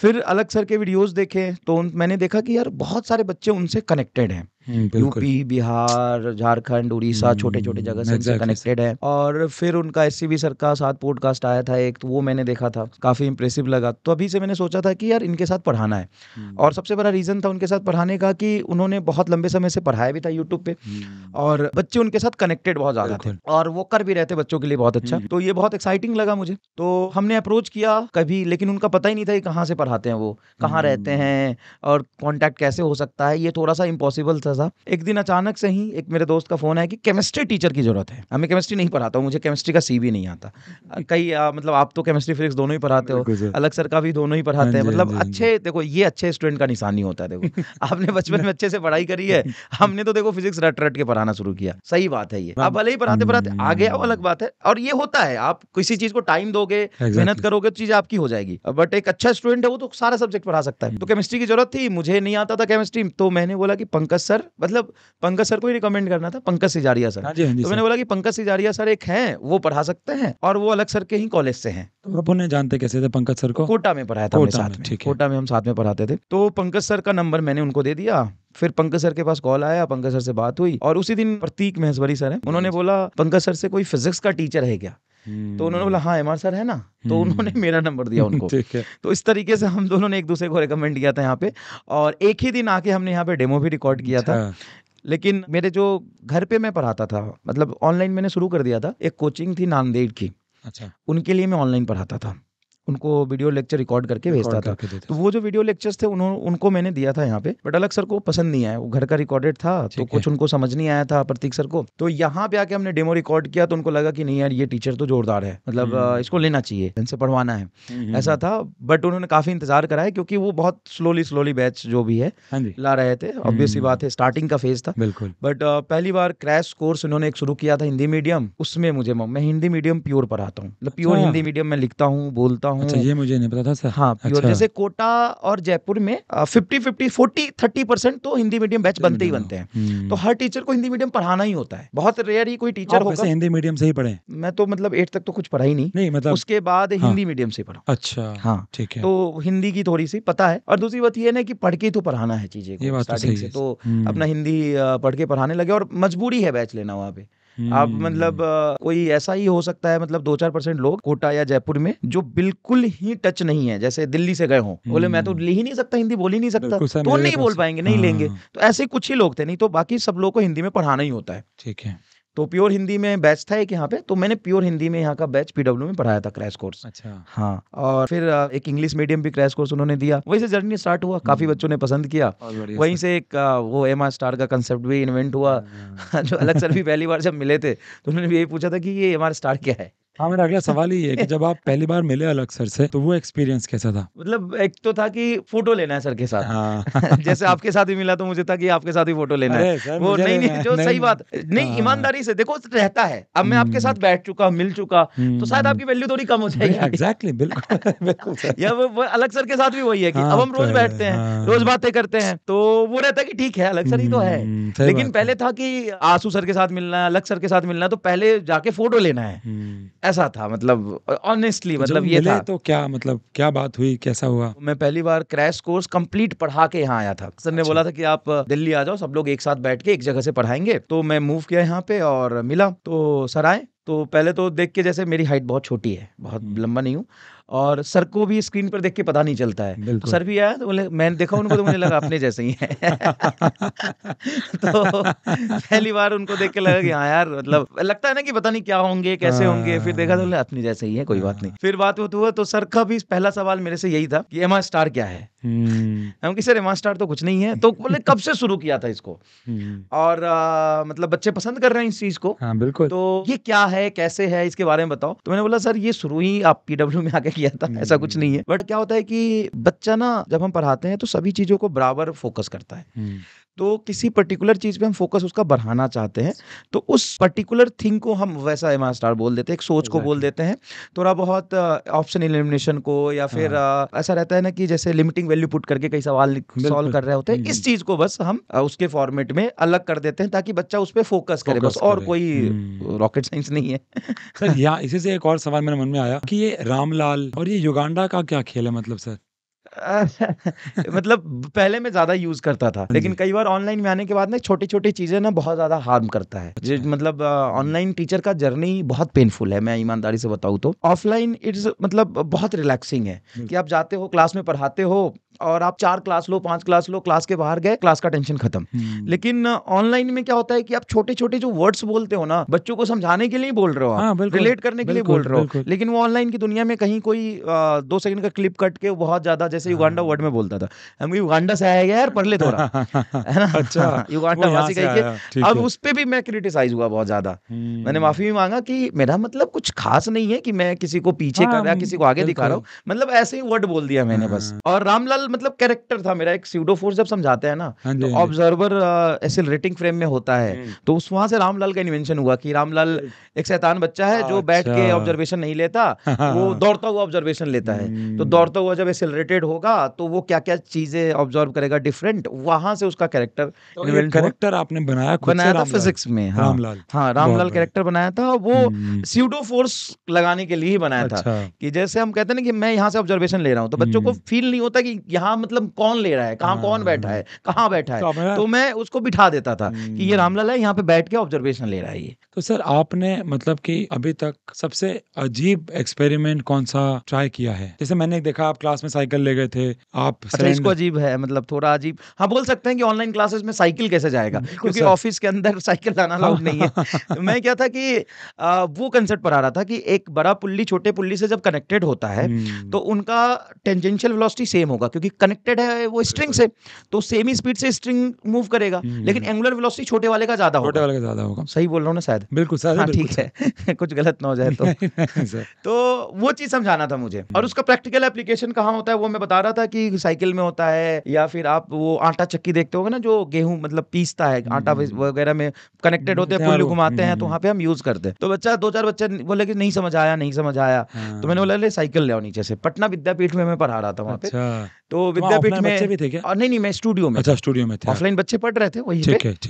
फिर अलग सर के वीडियोस देखे तो मैंने देखा कि यार बहुत सारे बच्चे उनसे कनेक्टेड हैं हम्म, यूपी बिहार झारखंड उड़ीसा हम्म, छोटे छोटे जगह से कनेक्टेड है और फिर उनका एस सर का साथ पॉडकास्ट आया था एक तो वो मैंने देखा था काफी इंप्रेसिव लगा तो अभी से मैंने सोचा था कि यार इनके साथ पढ़ाना है हम्म। और सबसे बड़ा रीजन था उनके साथ पढ़ाने का कि उन्होंने बहुत लंबे समय से पढ़ाया भी था यूट्यूब पे और बच्चे उनके साथ कनेक्टेड बहुत ज्यादा थे और वो कर भी रहे थे बच्चों के लिए बहुत अच्छा तो ये बहुत एक्साइटिंग लगा मुझे तो हमने अप्रोच किया कभी लेकिन उनका पता ही नहीं था कि कहाँ से पढ़ाते हैं वो कहाँ रहते हैं और कॉन्टेक्ट कैसे हो सकता है ये थोड़ा सा इम्पॉसिबल था अच्छा सा एक दिन अचानक से ही एक मेरे दोस्त का फोन आया कि केमिस्ट्री टीचर की जरूरत है हमें केमिस्ट्री नहीं पढ़ाता हूँ मुझे केमिस्ट्री का सी भी नहीं आता कई मतलब आप तो केमिस्ट्री फिजिक्स दोनों ही पढ़ाते हो अलग सर का भी दोनों ही पढ़ाते हाँ हैं मतलब हाँ हाँ अच्छे देखो ये अच्छे स्टूडेंट का निशान नहीं होता है देखो आपने बचपन में अच्छे से पढ़ाई करी है हमने तो देखो फिजिक्स रट रट के पढ़ाना शुरू किया सही बात है ये आप भले ही पढ़ाते पढ़ाते हम्म। आ गया अलग बात है और ये होता है आप किसी चीज को टाइम दोगे मेहनत करोगे तो चीज आपकी हो जाएगी बट एक अच्छा स्टूडेंट है वो तो सारा सब्जेक्ट पढ़ा सकता है तो केमिस्ट्री की जरूरत थी मुझे नहीं आता था केमिस्ट्री तो मैंने बोला कि पंकज सर मतलब पंकज सर को ही रिकमेंड करना था पंकज सिजारिया सर हाँ हाँ तो मैंने बोला कि पंकज सिजारिया सर एक हैं वो पढ़ा सकते हैं और वो अलग सर के ही कॉलेज से हैं तो आप उन्हें जानते कैसे थे पंकज सर को कोटा में पढ़ाया था कोटा साथ में कोटा में हम साथ में पढ़ाते थे तो पंकज सर का नंबर मैंने उनको दे दिया फिर पंकज सर के पास कॉल आया पंकज सर से बात हुई और उसी दिन प्रतीक महेश्वरी सर है हाँ उन्होंने बोला पंकज सर से कोई फिजिक्स का टीचर है क्या तो उन्होंने बोला हाँ एम सर है ना तो हम्म। उन्होंने मेरा नंबर दिया उनको तो इस तरीके से हम दोनों ने एक दूसरे को रिकमेंड किया था यहाँ पे और एक ही दिन आके हमने यहाँ पे डेमो भी रिकॉर्ड किया था अच्छा। लेकिन मेरे जो घर पे मैं पढ़ाता था मतलब ऑनलाइन मैंने शुरू कर दिया था एक कोचिंग थी नांदेड़ की अच्छा उनके लिए मैं ऑनलाइन पढ़ाता था उनको वीडियो लेक्चर रिकॉर्ड करके भेजता था तो वो जो वीडियो लेक्चर्स थे उन्होंने उनको मैंने दिया था यहाँ पे बट अलग सर को पसंद नहीं आया वो घर का रिकॉर्डेड था तो कुछ उनको समझ नहीं आया था प्रतीक सर को तो यहाँ पे आके हमने डेमो रिकॉर्ड किया तो उनको लगा कि नहीं यार ये टीचर तो जोरदार है मतलब हम्म। इसको लेना चाहिए इनसे पढ़वाना है हम्म, ऐसा हम्म। था बट उन्होंने काफी इंतजार करा है क्योंकि वो बहुत स्लोली स्लोली बैच जो भी है हाँ ला रहे थे ऑब्वियसली बात है स्टार्टिंग का फेज था बिल्कुल बट पहली बार क्रैश कोर्स उन्होंने एक शुरू किया था हिंदी मीडियम उसमें मुझे मैं हिंदी मीडियम प्योर पढ़ाता हूँ मतलब प्योर अच्छा। हिंदी मीडियम में लिखता हूँ बोलता हूँ अच्छा, ये मुझे नहीं पता था सर हाँ प्योर अच्छा। जैसे कोटा और जयपुर में fifty fifty forty thirty percent तो हिंदी मीडियम बैच बनते ही बनते हैं हम्म। तो हर टीचर को हिंदी मीडियम पढ़ाना ही होता है बहुत रेयर ही कोई टीचर होगा हिंदी मीडियम से ही पढ़े मैं तो मतलब एट तक तो कुछ पढ़ा ही नहीं नहीं मतलब उसके बाद हाँ। हिंदी मीडियम से पढ़ा अच्छा हाँ ठीक है तो हिंदी की थोड़ी सी पता है और दूसरी बात ये ना कि पढ़ के तो पढ़ाना है चीजें तो स्टार्टिंग से तो हम्म। अपना हिंदी पढ़ के पढ़ाने लगे और मजबूरी है बैच लेना वहाँ पे आप मतलब हम्म। कोई ऐसा ही हो सकता है मतलब दो चार परसेंट लोग कोटा या जयपुर में जो बिल्कुल ही टच नहीं है जैसे दिल्ली से गए हो बोले मैं तो हम्म। ले ही नहीं सकता हिंदी बोल ही नहीं सकता तो नहीं बोल तो पाएंगे नहीं लेंगे हाँ। तो ऐसे कुछ ही लोग थे नहीं तो बाकी सब लोग को हिंदी में पढ़ाना ही होता है ठीक है तो प्योर हिंदी में बैच था एक यहाँ पे तो मैंने प्योर हिंदी में यहाँ का बैच पीडब्ल्यू में पढ़ाया था क्रैश कोर्स अच्छा हाँ और फिर एक इंग्लिश मीडियम भी क्रैश कोर्स उन्होंने दिया वहीं से जर्नी स्टार्ट हुआ काफी हम्म। बच्चों ने पसंद किया वहीं से एक वो एम आर स्टार का कंसेप्ट भी इन्वेंट हुआ हाँ। जो अलग सर भी पहली बार जब मिले थे तो उन्होंने भी यही पूछा था कि ये एम आर स्टार क्या है हाँ मेरा अगला सवाल ही है कि जब आप पहली बार मिले अलग सर से तो वो एक्सपीरियंस कैसा था मतलब एक तो था कि फोटो लेना है सर के साथ हाँ। जैसे आपके साथ ही मिला तो मुझे था कि आपके साथ ही फोटो लेना है वो नहीं नहीं जो नहीं, सही बात नहीं हाँ। ईमानदारी से देखो रहता है अब मैं आपके हम्म। साथ बैठ चुका मिल चुका तो शायद हम्म। आपकी वैल्यू थोड़ी कम हो जाएगी एग्जैक्टली बिल्कुल या वो अलग सर के साथ भी वही है कि हाँ, अब हम रोज तो बैठते हैं हाँ। रोज बातें करते हैं तो वो रहता है कि ठीक है अलग सर ही तो है हम्म, लेकिन पहले था कि आंसू सर के साथ मिलना है अलग सर के साथ मिलना है तो पहले जाके फोटो लेना है कैसा था मतलब ऑनेस्टली मतलब ये था तो क्या मतलब क्या बात हुई कैसा हुआ तो मैं पहली बार क्रैश कोर्स कंप्लीट पढ़ा के यहाँ आया था सर ने अच्छा। बोला था कि आप दिल्ली आ जाओ सब लोग एक साथ बैठ के एक जगह से पढ़ाएंगे तो मैं मूव किया यहाँ पे और मिला तो सर आए तो पहले तो देख के जैसे मेरी हाइट बहुत छोटी है बहुत हम्म। लंबा नहीं हूँ और सर को भी स्क्रीन पर देख के पता नहीं चलता है तो सर भी आया तो बोले मैंने देखा उनको तो मुझे लगा अपने जैसे ही है तो पहली बार उनको देख के लगा कि हाँ यार मतलब लगता है ना कि पता नहीं क्या होंगे कैसे होंगे फिर देखा तो बोले अपने जैसे ही है कोई बात नहीं हाँ। फिर बात होती तो हुआ तो सर का भी पहला सवाल मेरे से यही था कि एम स्टार क्या है हम्म। हम कि सर मास्टर तो कुछ नहीं है तो बोले कब से शुरू किया था इसको हम्म। और आ, मतलब बच्चे पसंद कर रहे हैं इस चीज को हाँ बिल्कुल तो ये क्या है कैसे है इसके बारे में बताओ तो मैंने बोला सर ये शुरू ही आप पीडब्ल्यू में आके किया था ऐसा कुछ हम्म। नहीं है बट क्या होता है कि बच्चा ना जब हम पढ़ाते हैं तो सभी चीजों को बराबर फोकस करता है तो किसी पर्टिकुलर चीज़ पे हम फोकस उसका बढ़ाना चाहते हैं तो उस पर्टिकुलर थिंग को हम वैसा एम स्टार बोल देते हैं एक सोच को बोल देते हैं थोड़ा बहुत ऑप्शन इलिमिनेशन को या फिर आ, हाँ। ऐसा रहता है ना कि जैसे लिमिटिंग वैल्यू पुट करके कई सवाल सॉल्व कर रहे होते हैं इस हम्म। चीज़ को बस हम उसके फॉर्मेट में अलग कर देते हैं ताकि बच्चा उस पर फोकस करे बस और कोई रॉकेट हम्म। साइंस नहीं है सर यहाँ इसी से एक और सवाल मेरे मन में आया कि ये रामलाल और ये युगांडा का क्या खेल है मतलब सर मतलब पहले मैं ज्यादा यूज करता था हाँ लेकिन कई बार ऑनलाइन में आने के बाद ना छोटी छोटी चीजें ना बहुत ज्यादा हार्म करता है अच्छा। मतलब ऑनलाइन टीचर का जर्नी बहुत पेनफुल है मैं ईमानदारी से बताऊँ तो ऑफलाइन इट्स मतलब बहुत रिलैक्सिंग है हम्म। कि आप जाते हो क्लास में पढ़ाते हो और आप चार क्लास लो पांच क्लास लो क्लास के बाहर गए क्लास का टेंशन खत्म हम्म। लेकिन ऑनलाइन में क्या होता है कि आप छोटे छोटे जो वर्ड्स बोलते हो ना बच्चों को समझाने के लिए बोल रहे हो आप रिलेट हाँ, करने के लिए बोल रहे हो लेकिन वो ऑनलाइन की दुनिया में कहीं कोई दो सेकंड का क्लिप कट के बहुत ज्यादा जैसे युगांडा हाँ। वर्ड में बोलता था हम युगांडा से आया गया पढ़ ले थोड़ा है ना अच्छा युगांडा वासी कह अब उस पर भी मैं क्रिटिसाइज हुआ बहुत ज्यादा हम्म। मैंने माफी भी मांगा कि मेरा मतलब कुछ खास नहीं है कि मैं किसी को पीछे कर हाँ, रहा किसी को आगे दिखा रहा हूँ मतलब ऐसे ही वर्ड बोल दिया मैंने बस और रामलाल मतलब कैरेक्टर था मेरा एक सीडो फोर्स जब समझाते हैं ना हाँ तो ऑब्जर्वर रेटिंग फ्रेम में होता है हम्म। तो उस वहां से रामलाल का इन्वेंशन हुआ कि रामलाल हम्म। एक शैतान बच्चा है जो बैठ के ऑब्जर्वेशन अच्छा। नहीं लेता वो दौड़ता हुआ ऑब्जर्वेशन लेता है तो हम्म। दौड़ता हुआ जब एक्सेलरेटेड होगा तो वो क्या क्या चीजें ऑब्जर्व करेगा डिफरेंट वहां से उसका कैरेक्टर तो कैरेक्टर आपने बनाया बनाया था फिजिक्स में हाँ रामलाल हाँ रामलाल कैरेक्टर बनाया था वो सीडो हम्म। फोर्स लगाने के लिए ही बनाया था अच्छा। कि जैसे हम कहते हैं ना कि मैं यहाँ से ऑब्जर्वेशन ले रहा हूँ तो बच्चों को फील हम्म। नहीं होता कि यहाँ मतलब कौन ले रहा है कहाँ हाँ। कौन बैठा है कहाँ बैठा है तो मैं तो उसको बिठा देता था कि ये रामलाल है यहाँ पे बैठ के ऑब्जर्वेशन ले रहा है ये तो सर आपने मतलब कि अभी तक सबसे अजीब एक्सपेरिमेंट कौन सा ट्राई किया है जैसे मैंने देखा आप क्लास में साइकिल ले गए थे आप अच्छा इसको अजीब है मतलब थोड़ा अजीब हाँ बोल सकते हैं कि ऑनलाइन क्लासेस में साइकिल कैसे जाएगा क्योंकि ऑफिस के अंदर साइकिल लाना अलाउड नहीं है मैं क्या था कि आ, वो कंसेप्ट पर आ रहा था कि एक बड़ा पुल्ली छोटे पुल्ली से जब कनेक्टेड होता है हम्म। तो उनका टेंजेंशियल वेलोसिटी सेम होगा क्योंकि कनेक्टेड है वो स्ट्रिंग से तो सेम ही स्पीड से स्ट्रिंग मूव करेगा हम्म। लेकिन एंगुलर वेलोसिटी छोटे वाले का ज्यादा होगा छोटे वाले का ज्यादा होगा सही बोल रहा हूँ ना शायद बिल्कुल सर हाँ, ठीक ठीक है कुछ गलत ना हो जाए तो तो वो चीज समझाना था मुझे और उसका प्रैक्टिकल एप्लीकेशन कहाँ होता है वो मैं बता रहा था कि साइकिल में होता है या फिर आप वो आटा चक्की देखते हो ना जो गेहूं मतलब पीसता है हम्म, आटा हम्म। वगैरह में कनेक्टेड होते हैं पुल्लू घुमाते हैं हम्म, तो वहाँ पे हम यूज करते हैं तो बच्चा दो चार बच्चे बोले कि नहीं समझ आया नहीं समझ आया तो मैंने हाँ। बोला ले साइकिल ले नीचे से पटना विद्यापीठ में मैं पढ़ा रहा था वहाँ पे अच्छा। तो, तो विद्यापीठ में भी थे क्या नहीं नहीं मैं स्टूडियो में अच्छा स्टूडियो में ऑफलाइन बच्चे पढ़ रहे थे वही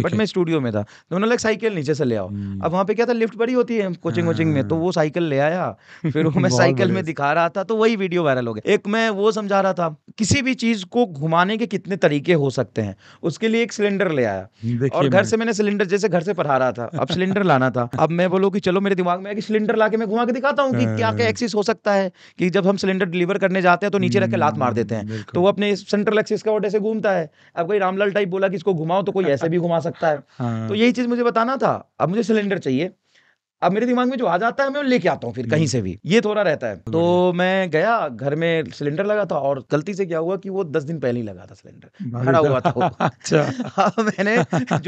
बट मैं स्टूडियो में था तो उन्होंने साइकिल नीचे से ले आओ अब वहाँ पे क्या था लिफ्ट बड़ी खड़ी होती है कोचिंग वोचिंग में तो वो साइकिल हाँ। ले आया फिर वो मैं साइकिल में दिखा रहा था तो वही वीडियो वायरल हो गया एक मैं वो समझा रहा था किसी भी चीज को घुमाने के कितने तरीके हो सकते हैं उसके लिए एक सिलेंडर ले आया और घर से मैंने सिलेंडर जैसे घर से पढ़ा रहा था अब सिलेंडर लाना था अब मैं बोलो की चलो मेरे दिमाग में सिलेंडर ला के मैं घुमा के दिखाता हूँ कि क्या क्या एक्सिस हाँ। हो सकता है कि जब हम सिलेंडर डिलीवर करने जाते हैं तो नीचे रख के लात मार देते हैं तो वो अपने सेंट्रल एक्सिस का ऐसे घूमता है अब कोई रामलाल टाइप बोला कि इसको घुमाओ तो कोई ऐसे भी घुमा सकता है हाँ। तो यही चीज मुझे बताना था अब मुझे सिलेंडर चाहिए अब मेरे दिमाग में जो आ जाता है मैं लेके आता हूँ फिर कहीं हम्म। से भी ये थोड़ा रहता है तो मैं गया घर में सिलेंडर लगा था और गलती से क्या हुआ कि वो दस दिन पहले ही लगा था सिलेंडर भरा हुआ था अच्छा हाँ, मैंने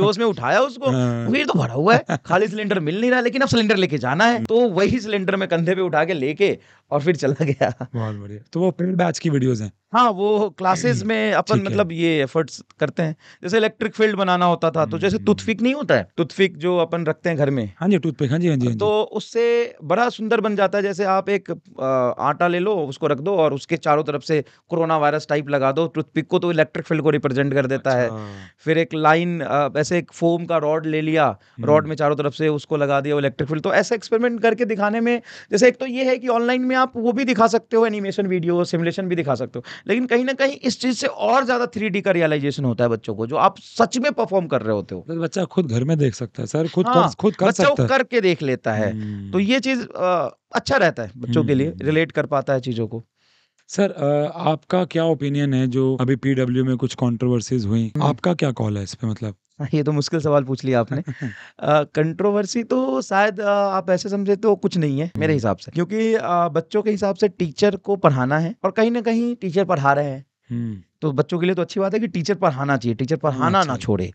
जो उसमें उठाया उसको फिर हाँ। तो भरा हुआ है खाली सिलेंडर मिल नहीं रहा लेकिन अब सिलेंडर लेके जाना है तो वही सिलेंडर में कंधे पे उठा के लेके और फिर चला गया बहुत बढ़िया तो वो पेड बैच की वीडियोस हैं हाँ वो क्लासेस में अपन मतलब ये एफर्ट्स करते हैं जैसे इलेक्ट्रिक फील्ड बनाना होता था तो जैसे टूथपिक हम्म। नहीं होता है टूथपिक जो अपन रखते हैं घर में हाँ जी टूथपिक हाँ, हाँ जी हाँ जी तो उससे बड़ा सुंदर बन जाता है जैसे आप एक आटा ले लो उसको रख दो और उसके चारों तरफ से कोरोना वायरस टाइप लगा दो टूथपिक को तो इलेक्ट्रिक फील्ड को रिप्रेजेंट कर देता है अच्छा। फिर एक लाइन ऐसे एक फोम का रॉड ले लिया रॉड हम्म। में चारों तरफ से उसको लगा दिया इलेक्ट्रिक फील्ड तो ऐसा एक्सपेरिमेंट करके दिखाने में जैसे एक तो ये है कि ऑनलाइन में में आप वो भी दिखा सकते हो एनिमेशन वीडियो सिमुलेशन भी दिखा सकते हो लेकिन कहीं ना कहीं इस चीज़ से और ज़्यादा थ्री का रियलाइजेशन होता है बच्चों को जो आप सच में परफॉर्म कर रहे होते हो बच्चा खुद घर में देख सकता है सर खुद हाँ, कर, खुद कर सकता है करके देख लेता है हम्म। तो ये चीज़ अच्छा रहता है बच्चों के लिए रिलेट हम्म। कर पाता है चीज़ों को सर आपका क्या ओपिनियन है जो अभी पीडब्ल्यू में कुछ कंट्रोवर्सीज हुई हम्म। आपका क्या कॉल है इस पे मतलब हाँ, ये तो मुश्किल सवाल पूछ लिया आपने कंट्रोवर्सी तो शायद आप ऐसे समझे तो कुछ नहीं है मेरे हम्म। हिसाब से क्योंकि बच्चों के हिसाब से टीचर को पढ़ाना है और कहीं ना कहीं टीचर पढ़ा रहे हैं हम्म। तो बच्चों के लिए तो अच्छी बात है कि टीचर पढ़ाना चाहिए टीचर पढ़ाना अच्छा, ना छोड़े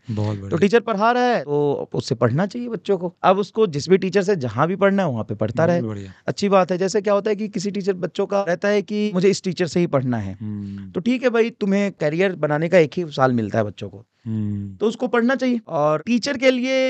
तो टीचर पढ़ा रहा है तो उससे पढ़ना चाहिए बच्चों को अब उसको जिस भी टीचर से जहाँ भी पढ़ना है वहाँ पे पढ़ता रहे अच्छी बात है जैसे क्या होता है कि किसी टीचर बच्चों का रहता है कि मुझे इस टीचर से ही पढ़ना है हम्म। तो ठीक है भाई तुम्हें करियर बनाने का एक ही साल मिलता है बच्चों को हम्म। तो उसको पढ़ना चाहिए और टीचर के लिए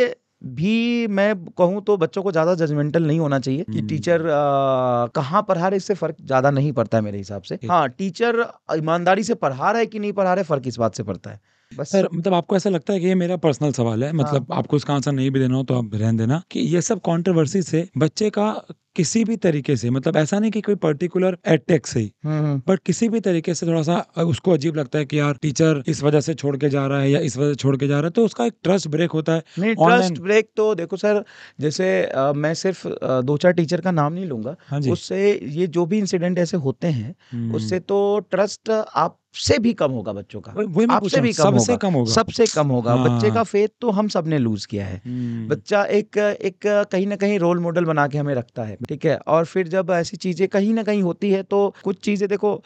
भी मैं कहूँ तो बच्चों को ज़्यादा जजमेंटल नहीं होना चाहिए कि टीचर हम्म। कहाँ पढ़ा रहे इससे फ़र्क ज़्यादा नहीं पड़ता है मेरे हिसाब से हाँ टीचर ईमानदारी से पढ़ा रहा है कि नहीं पढ़ा रहे फ़र्क इस बात से पड़ता है बस सर मतलब आपको ऐसा लगता है कि ये मेरा पर्सनल सवाल है हाँ। मतलब हाँ। आपको इसका आंसर नहीं भी देना हो तो आप रहने देना कि ये सब कंट्रोवर्सी से बच्चे का किसी भी तरीके से मतलब ऐसा नहीं कि कोई पर्टिकुलर एटेक से ही बट हम्म, हम्म। किसी भी तरीके से थोड़ा सा उसको अजीब लगता है कि यार टीचर इस वजह से छोड़ के जा रहा है या इस वजह से छोड़ के जा रहा है तो उसका एक ट्रस्ट ब्रेक होता है नहीं ट्रस्ट ब्रेक तो देखो सर जैसे आ, मैं सिर्फ आ, दो चार टीचर का नाम नहीं लूंगा हाँ उससे ये जो भी इंसिडेंट ऐसे होते हैं हम्म। उससे तो ट्रस्ट आप से भी कम होगा बच्चों का आपसे भी कम सबसे कम होगा सबसे कम होगा हाँ। बच्चे का फेथ तो हम सब ने लूज किया है हम्म। बच्चा एक एक कहीं ना कहीं रोल मॉडल बना के हमें रखता है ठीक है और फिर जब ऐसी चीजें कहीं ना कहीं होती है तो कुछ चीजें देखो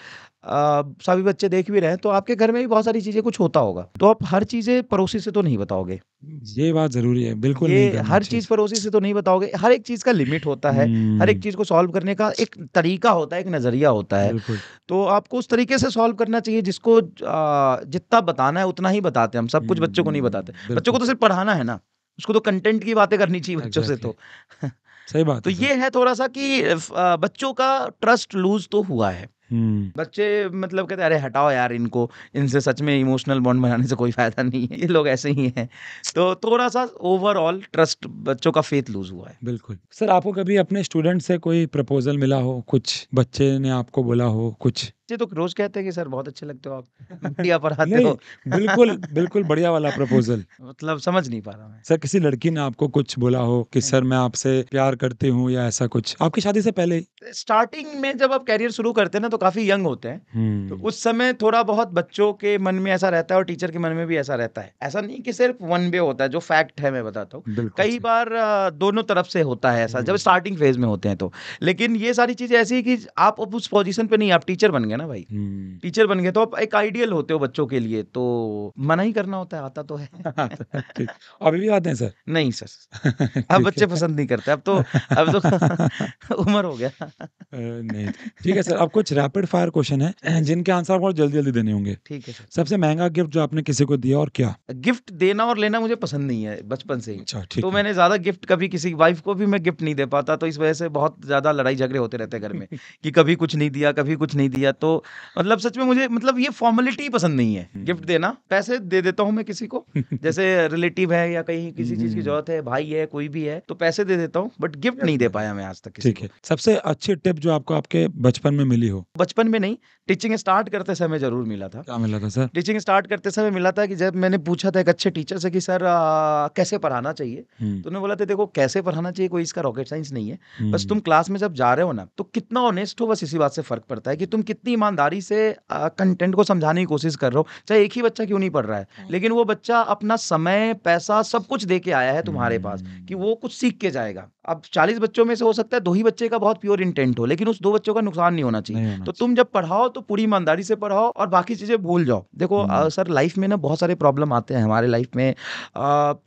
सभी बच्चे देख भी रहे हैं तो आपके घर में भी बहुत सारी चीजें कुछ होता होगा तो आप हर चीजें पड़ोसी से तो नहीं बताओगे ये बात जरूरी है बिल्कुल ये हर चीज पड़ोसी से तो नहीं बताओगे हर एक चीज का लिमिट होता है हर एक हम्म। चीज को सॉल्व करने का एक तरीका होता है एक नजरिया होता है तो आपको उस तरीके से सॉल्व करना चाहिए जिसको जितना बताना है उतना ही बताते हैं हम सब कुछ बच्चों को नहीं हम्म, बताते बच्चों को तो सिर्फ पढ़ाना है ना उसको तो कंटेंट की बातें करनी चाहिए बच्चों से तो सही बात तो ये है थोड़ा सा कि बच्चों का ट्रस्ट लूज तो हुआ है हम्म। बच्चे मतलब कहते अरे हटाओ यार इनको इनसे सच में इमोशनल बॉन्ड बनाने से कोई फायदा नहीं है ये लोग ऐसे ही हैं तो थोड़ा सा ओवरऑल ट्रस्ट बच्चों का फेथ लूज हुआ है बिल्कुल सर आपको कभी अपने स्टूडेंट से कोई प्रपोजल मिला हो कुछ बच्चे ने आपको बोला हो कुछ जी तो रोज कहते हैं कि सर बहुत अच्छे लगते हो आप बढ़िया पढ़ाते हो बिल्कुल बिल्कुल बढ़िया वाला प्रपोजल मतलब समझ नहीं पा रहा मैं सर किसी लड़की ने आपको कुछ बोला हो कि हाँ सर मैं आपसे प्यार करती हूँ या ऐसा कुछ आपकी शादी से पहले स्टार्टिंग में जब आप कैरियर शुरू करते हैं ना तो काफी यंग होते हैं तो हम्म। उस समय थोड़ा बहुत बच्चों के मन में ऐसा रहता है और टीचर के मन में भी ऐसा रहता है ऐसा नहीं की सिर्फ वन वे होता है जो फैक्ट है मैं बताता हूँ कई बार दोनों तरफ से होता है ऐसा जब स्टार्टिंग हम्म। फेज में होते हैं तो लेकिन ये सारी चीजें ऐसी आप उस पोजिशन पे नहीं आप टीचर बन गए गए ना भाई हम्म। टीचर बन गए तो आप एक आइडियल होते हो बच्चों के लिए तो मना ही करना होता है आता तो है अभी भी आते हैं सर नहीं सर अब बच्चे पसंद नहीं करते अब तो अब तो उम्र हो गया नहीं ठीक है सर अब कुछ रैपिड फायर क्वेश्चन है जिनके आंसर बहुत जल्दी जल्दी देने होंगे ठीक है सबसे महंगा गिफ्ट जो आपने किसी को दिया और क्या गिफ्ट देना और लेना मुझे पसंद नहीं है बचपन से ही अच्छा, तो मैंने ज्यादा गिफ्ट कभी किसी वाइफ को भी मैं गिफ्ट नहीं दे पाता तो इस वजह से बहुत ज्यादा लड़ाई झगड़े होते रहते घर में कि कभी कुछ नहीं दिया कभी कुछ नहीं दिया तो मतलब सच में मुझे मतलब ये फॉर्मेलिटी पसंद नहीं है गिफ्ट हम्म। देना पैसे दे देता हूँ मैं किसी को जैसे रिलेटिव है या कहीं किसी चीज की हम्म। जरूरत है भाई है कोई भी है तो पैसे दे देता हूँ बट गिफ्ट नहीं दे पाया मैं आज तक ठीक है सबसे अच्छी टिप जो आपको आपके बचपन में मिली हो बचपन में नहीं टीचिंग स्टार्ट करते समय जरूर मिला था क्या मिला था सर टीचिंग स्टार्ट करते समय मिला था कि जब मैंने पूछा था एक अच्छे टीचर से कि सर आ, कैसे पढ़ाना चाहिए हम्म। तो उन्होंने बोला था देखो कैसे पढ़ाना चाहिए कोई इसका रॉकेट साइंस नहीं है बस तुम क्लास में जब जा रहे हो ना तो कितना ऑनेस्ट हो बस इसी बात से फर्क पड़ता है कि तुम कितनी ईमानदारी से कंटेंट को समझाने की कोशिश कर रहे हो चाहे एक ही बच्चा क्यों नहीं पढ़ रहा है हाँ। लेकिन वो बच्चा अपना समय पैसा सब कुछ दे के आया है तुम्हारे पास हम्म। कि वो कुछ सीख के जाएगा अब चालीस बच्चों में से हो सकता है दो ही बच्चे का बहुत प्योर इंटेंट हो लेकिन उस दो बच्चों का नुकसान नहीं होना चाहिए तो तुम जब पढ़ाओ तो पूरी ईमानदारी से पढ़ाओ और बाकी चीज़ें भूल जाओ देखो हम्म। सर लाइफ में ना बहुत सारे प्रॉब्लम आते हैं हमारे लाइफ में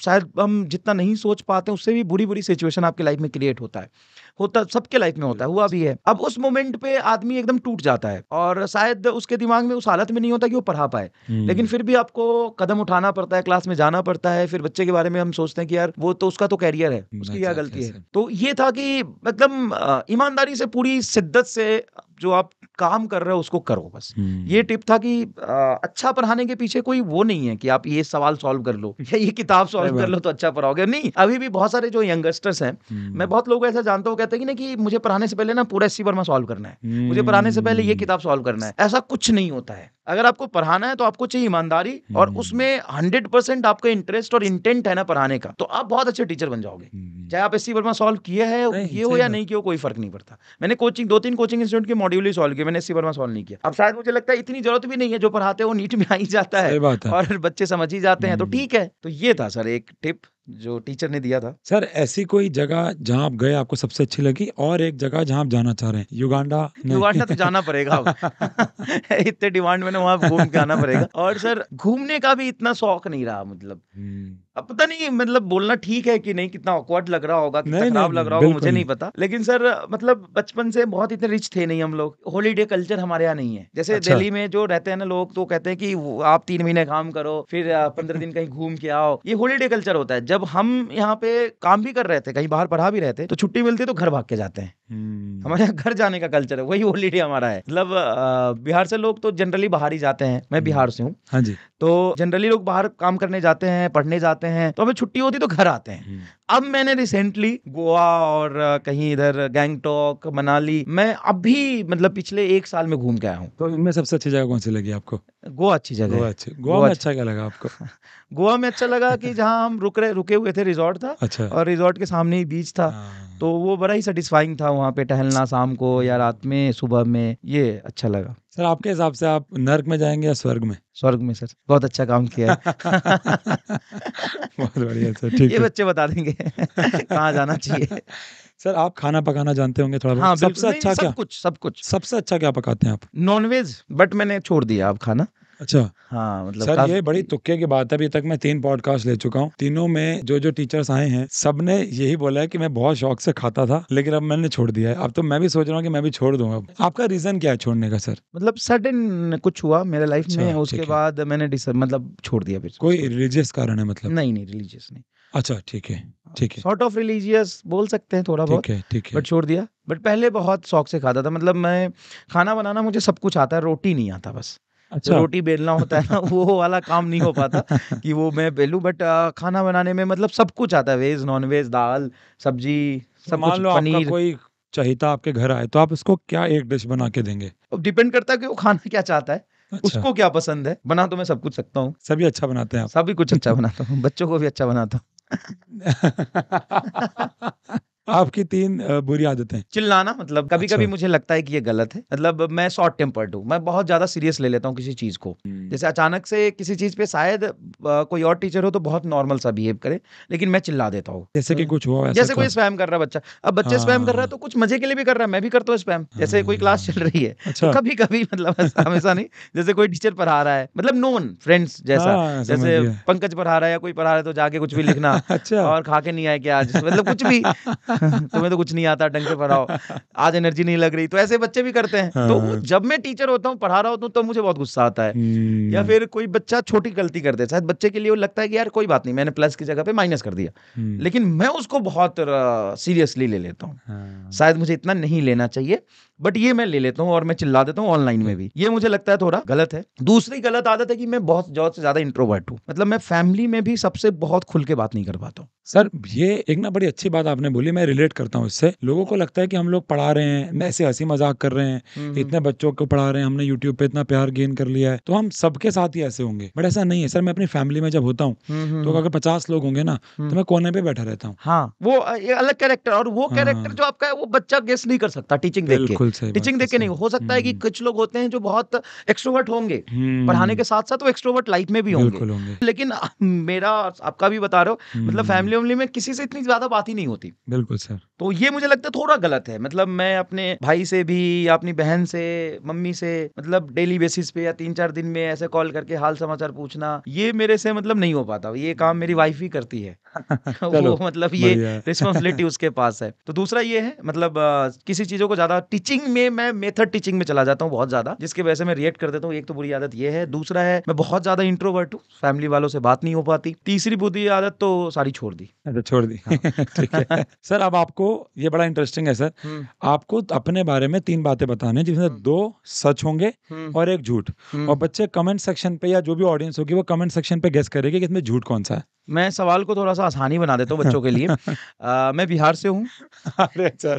शायद हम जितना नहीं सोच पाते उससे भी बुरी बुरी सिचुएशन आपके लाइफ में क्रिएट होता है होता सबके लाइफ में होता है हुआ भी है अब उस मोमेंट पे आदमी एकदम टूट जाता है और शायद उसके दिमाग में उस हालत में नहीं होता कि वो पढ़ा पाए हम्म। लेकिन फिर भी आपको कदम उठाना पड़ता है क्लास में जाना पड़ता है फिर बच्चे के बारे में हम सोचते हैं कि यार वो तो उसका तो कैरियर है हम्म, उसकी क्या गलती है तो ये था कि मतलब ईमानदारी से पूरी शिद्दत से जो आप काम कर रहे हो उसको करो बस हम्म। ये टिप था कि आ, अच्छा पढ़ाने के पीछे कोई वो नहीं है कि आप ये सवाल सॉल्व कर लो या ये किताब सॉल्व कर लो तो अच्छा पढ़ाओगे नहीं अभी भी बहुत सारे जो यंगस्टर्स हैं हम्म। मैं बहुत लोग ऐसा जानता हूँ कहते हैं कि ना कि मुझे पढ़ाने से पहले ना पूरा एस वर्मा सॉल्व करना है मुझे पढ़ाने से पहले ये किताब सॉल्व करना है ऐसा कुछ नहीं होता है अगर आपको पढ़ाना है तो आपको चाहिए ईमानदारी और हम्म। उसमें हंड्रेड परसेंट आपका इंटरेस्ट और इंटेंट है ना पढ़ाने का तो आप बहुत अच्छे टीचर बन जाओगे हम्म। चाहे आप एससी वर्मा सॉल्व किए है ये हो या नहीं किया कोई फर्क नहीं पड़ता मैंने कोचिंग दो तीन कोचिंग इंस्टीट्यूट के मॉड्यूल ही सॉल्व किया मैंने एससी वर्मा सॉल्व नहीं किया अब शायद मुझे लगता है इतनी जरूरत भी नहीं है जो पढ़ाते हैं वो नीट में आ ही जाता है और बच्चे समझ ही जाते हैं तो हम्म। ठीक है तो ये था सर एक टिप जो टीचर ने दिया था सर ऐसी कोई जगह जहाँ आप गए आपको सबसे अच्छी लगी और एक जगह जहाँ आप जाना चाह रहे हैं युगांडा युगांडा तो जाना पड़ेगा इतने डिमांड में ना वहाँ घूम के आना पड़ेगा और सर घूमने का भी इतना शौक नहीं रहा मतलब हम्म। अब पता नहीं मतलब बोलना ठीक है कि नहीं कितना ऑकवर्ड लग रहा होगा कितना खराब लग रहा होगा मुझे नहीं पता लेकिन सर मतलब बचपन से बहुत इतने रिच थे नहीं हम लोग हॉलीडे कल्चर हमारे यहाँ नहीं है जैसे अच्छा। दिल्ली में जो रहते हैं ना लोग तो कहते हैं कि आप तीन महीने काम करो फिर पंद्रह दिन कहीं घूम के आओ ये हॉलीडे कल्चर होता है जब हम यहाँ पे काम भी कर रहे थे कहीं बाहर पढ़ा भी रहे थे तो छुट्टी मिलती तो घर भाग के जाते हैं हम्म। हमारे यहाँ घर जाने का कल्चर है वही होलीडे हमारा है मतलब बिहार से लोग तो जनरली बाहर ही जाते हैं मैं हम्म। बिहार से हूँ हाँ जी तो जनरली लोग बाहर काम करने जाते हैं पढ़ने जाते हैं तो हमें छुट्टी होती तो घर आते हैं हम्म। अब मैंने रिसेंटली गोवा और कहीं इधर गैंगटॉक मनाली मैं अभी मतलब पिछले एक साल में घूम के आया हूँ तो इनमें सबसे अच्छी जगह कौन सी लगी आपको गोवा अच्छी जगह गोवा गोवा में अच्छा क्या लगा आपको गोवा में अच्छा लगा कि जहाँ हम रुक रहे रुके हुए थे रिजॉर्ट था अच्छा और रिजॉर्ट के सामने ही बीच था हाँ। तो वो बड़ा ही सेटिस्फाइंग था वहाँ पे टहलना शाम को या रात में सुबह में ये अच्छा लगा सर आपके हिसाब से आप नर्क में जाएंगे या स्वर्ग में स्वर्ग में सर बहुत अच्छा काम किया है बहुत बढ़िया सर ठीक ये बच्चे बता देंगे कहाँ जाना चाहिए सर आप खाना पकाना जानते होंगे थोड़ा हाँ, सबसे अच्छा सब क्या कुछ सब कुछ सबसे अच्छा क्या पकाते हैं आप नॉनवेज बट मैंने छोड़ दिया आप खाना अच्छा हाँ मतलब सर ये बड़ी तुक्के की बात है अभी तक मैं तीन पॉडकास्ट ले चुका हूँ तीनों में जो जो टीचर्स आए हैं सब ने यही बोला है कि मैं बहुत शौक से खाता था लेकिन अब मैंने छोड़ दिया है अब तो मैं भी सोच रहा हूँ कि मैं भी छोड़ दूंगा आपका रीजन क्या है छोड़ने का सर मतलब सडन कुछ हुआ मेरे लाइफ में अच्छा, उसके बाद मैंने मतलब छोड़ दिया फिर कोई रिलीजियस कारण है मतलब नहीं नहीं रिलीजियस नहीं अच्छा ठीक है ठीक है सॉर्ट ऑफ रिलीजियस बोल सकते हैं थोड़ा बहुत ठीक है ठीक है बट छोड़ दिया बट पहले बहुत शौक से खाता था मतलब मैं खाना बनाना मुझे सब कुछ आता है रोटी नहीं आता बस अच्छा। रोटी बेलना होता है ना वो वाला काम नहीं हो पाता कि वो मैं बेलू बट खाना बनाने में मतलब सब कुछ आता है वेज नॉन वेज दाल सब्जी सब मान लो पनीर कोई चहिता आपके घर आए तो आप उसको क्या एक डिश बना के देंगे अब डिपेंड करता है कि वो खाना क्या चाहता है अच्छा। उसको क्या पसंद है बना तो मैं सब कुछ सकता हूँ सभी अच्छा बनाते हैं सभी कुछ अच्छा बनाता हूँ बच्चों को भी अच्छा बनाता हूँ आपकी तीन बुरी आदतें चिल्लाना मतलब कभी अच्छा। कभी मुझे लगता है कि ये गलत है मतलब मैं शॉर्ट टेम्पर्ड हूँ मैं बहुत ज्यादा सीरियस ले लेता हूँ किसी चीज को हम्म। जैसे अचानक से किसी चीज पे शायद कोई और टीचर हो तो बहुत नॉर्मल सा बिहेव करे लेकिन मैं चिल्ला देता हूँ जैसे कि हम्म। कुछ हुआ जैसे कोई स्पैम कर रहा है बच्चा अब बच्चे स्पैम कर रहा है तो हाँ। कुछ मजे के लिए भी कर रहा है मैं भी करता हूँ स्पैम जैसे कोई क्लास हम्म। चल रही है अच्छा। तो कभी कभी मतलब हमेशा नहीं जैसे कोई टीचर पढ़ा रहा है मतलब नोन फ्रेंड्स जैसा हाँ, जैसे पंकज पढ़ा रहा है या कोई पढ़ा रहा है तो जाके कुछ भी लिखना अच्छा। और खा के नहीं आए क्या आज मतलब कुछ भी तुम्हें तो कुछ नहीं आता ढंग से पढ़ाओ आज एनर्जी नहीं लग रही तो ऐसे बच्चे भी करते हैं तो हाँ। जब मैं टीचर होता हूँ पढ़ा रहा होता हूँ तो मुझे बहुत गुस्सा आता है हम्म। या फिर कोई बच्चा छोटी गलती करते दे शायद बच्चे के लिए वो लगता है कि यार कोई बात नहीं मैंने प्लस की जगह पे माइनस कर दिया हम्म। लेकिन मैं उसको बहुत सीरियसली ले लेता हूँ हाँ। शायद मुझे इतना नहीं लेना चाहिए बट ये मैं ले लेता हूँ और मैं चिल्ला देता हूँ ऑनलाइन में भी हम्म। ये मुझे लगता है थोड़ा गलत है दूसरी गलत आदत है कि मैं बहुत ज्यादा से ज्यादा इंट्रोवर्ट हूँ मतलब मैं फैमिली में भी सबसे बहुत खुल के बात नहीं कर पाता हूँ सर ये एक ना बड़ी अच्छी बात आपने बोली मैं रिलेट करता हूँ इससे लोगों को लगता है कि हम लोग पढ़ा रहे हैं ऐसे हंसी मजाक कर रहे हैं हम्म, हम्म। इतने बच्चों को पढ़ा रहे हैं हमने यूट्यूब पे इतना प्यार गेन कर लिया है तो हम सबके साथ ही ऐसे होंगे बट ऐसा नहीं है सर मैं अपनी फैमिली में जब होता हूँ हम्म, तो अगर पचास लोग होंगे ना तो मैं कोने पे बैठा रहता हूँ हाँ वो अलग कैरेक्टर और वो कैरेक्टर हाँ। जो आपका है वो बच्चा गेस नहीं कर सकता टीचिंग देख टीचिंग देख के नहीं हो सकता है कि कुछ लोग होते हैं जो बहुत एक्सट्रोवर्ट होंगे पढ़ाने के साथ साथ वो एक्सट्रोवर्ट लाइफ में भी होंगे लेकिन मेरा आपका भी बता रहे हो मतलब फैमिली वैमिली में किसी से इतनी ज्यादा बात ही नहीं होती बिल्कुल बिल्कुल सर तो ये मुझे लगता है थोड़ा गलत है मतलब मैं अपने भाई से भी या अपनी बहन से मम्मी से मतलब डेली बेसिस पे या तीन चार दिन में ऐसे कॉल करके हाल समाचार पूछना ये मेरे से मतलब नहीं हो पाता ये काम मेरी वाइफ ही करती है वो मतलब ये रिस्पॉन्सिबिलिटी उसके पास है तो दूसरा ये है मतलब किसी चीजों को ज्यादा टीचिंग में मैं मेथड टीचिंग में चला जाता हूँ बहुत ज्यादा जिसके वजह से मैं रिएक्ट कर देता हूँ एक तो बुरी आदत ये है दूसरा है मैं बहुत ज्यादा इंट्रोवर्ट हूँ फैमिली वालों से बात नहीं हो पाती तीसरी बुरी आदत तो सारी छोड़ दी अच्छा, छोड़ दी ठीक है सर सर अब आपको ये बड़ा इंटरेस्टिंग है सर हम्म। आपको अपने बारे में तीन बातें बताने जिसमें हम्म। दो सच होंगे हम्म। और एक झूठ और बच्चे कमेंट सेक्शन पे या जो भी ऑडियंस होगी वो कमेंट सेक्शन पे गेस करेगी कि इसमें झूठ कौन सा है मैं सवाल को थोड़ा सा आसानी बना देता हूँ बच्चों के लिए आ, मैं बिहार से हूँ अच्छा।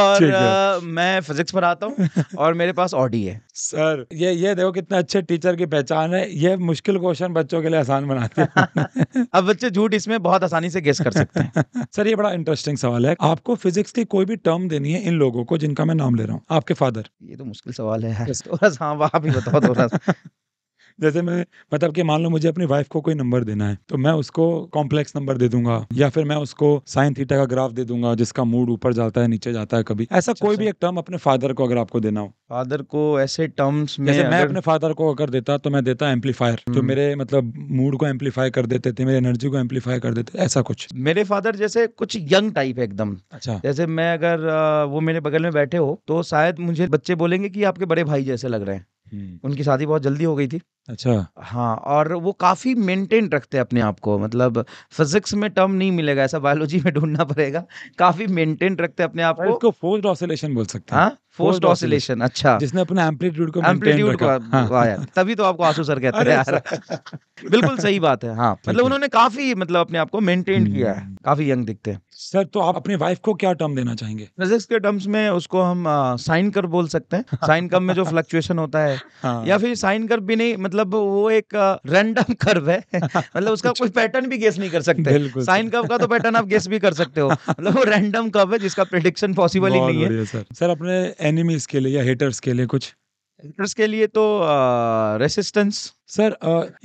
और आ, मैं फिजिक्स पढ़ाता हूँ और मेरे पास ऑडी है सर ये ये देखो कितने अच्छे टीचर की पहचान है ये मुश्किल क्वेश्चन बच्चों के लिए आसान बनाते हैं अब बच्चे झूठ इसमें बहुत आसानी से गेस कर सकते हैं सर ये बड़ा इंटरेस्टिंग सवाल है आपको फिजिक्स की कोई भी टर्म देनी है इन लोगों को जिनका मैं नाम ले रहा हूँ आपके फादर ये तो मुश्किल सवाल है बताओ थोड़ा सा जैसे मैं मतलब कि मान लो मुझे अपनी वाइफ को कोई नंबर देना है तो मैं उसको कॉम्प्लेक्स नंबर दे दूंगा या फिर मैं उसको साइन थीटा का ग्राफ दे दूंगा जिसका मूड ऊपर जाता है नीचे जाता है कभी ऐसा अच्छा, कोई भी एक टर्म अपने फादर को अगर आपको देना हो फादर को ऐसे टर्म्स में जैसे मैं अपने फादर को अगर देता तो मैं देता एम्पलीफायर जो हम्म। मेरे मतलब मूड को एम्पलीफाई कर देते थे मेरी एनर्जी को एम्पलीफाई कर देते ऐसा कुछ मेरे फादर जैसे कुछ यंग टाइप है एकदम अच्छा जैसे मैं अगर वो मेरे बगल में बैठे हो तो शायद मुझे बच्चे बोलेंगे कि आपके बड़े भाई जैसे लग रहे हैं हम्म। उनकी शादी बहुत जल्दी हो गई थी अच्छा। हाँ, और वो काफ़ी मेंटेन रखते हैं अपने आप को मतलब फिज़िक्स में टर्म नहीं मिलेगा ऐसा बायोलॉजी में ढूंढना पड़ेगा। काफ़ी मेंटेन रखते हैं अपने आप को इसको फोर्स्ड ऑसिलेशन बोल सकते हैं। हाँ? फोर्स्ड ऑसिलेशन अच्छा जिसने अपने को को हाँ। तभी तो आपको सर कहते हैं यार। बिल्कुल सही बात है। हाँ, मतलब उन्होंने काफ़ी मतलब अपने आप को मेंटेन किया है। हम्म। काफ़ी यंग दिखते हैं। सर तो आप अपनी वाइफ को क्या टर्म देना चाहेंगे? फिज़िक्स के टर्म्स में उसको हम साइन कर बोल सकते हैं। साइन कर्व में जो फ्लक्चुएशन होता है हाँ। या फिर साइन कर भी नहीं मतलब मतलब वो एक रैंडम कर्व है मतलब उसका कोई पैटर्न अच्छा। भी गेस नहीं कर सकते साइन कर्व का तो पैटर्न आप गेस भी कर सकते हो मतलब वो रैंडम कर्व है जिसका प्रिडिक्शन पॉसिबल ही नहीं है सर सर अपने एनिमीज के लिए या हेटर्स के लिए कुछ हेटर्स के लिए तो रेसिस्टेंस सर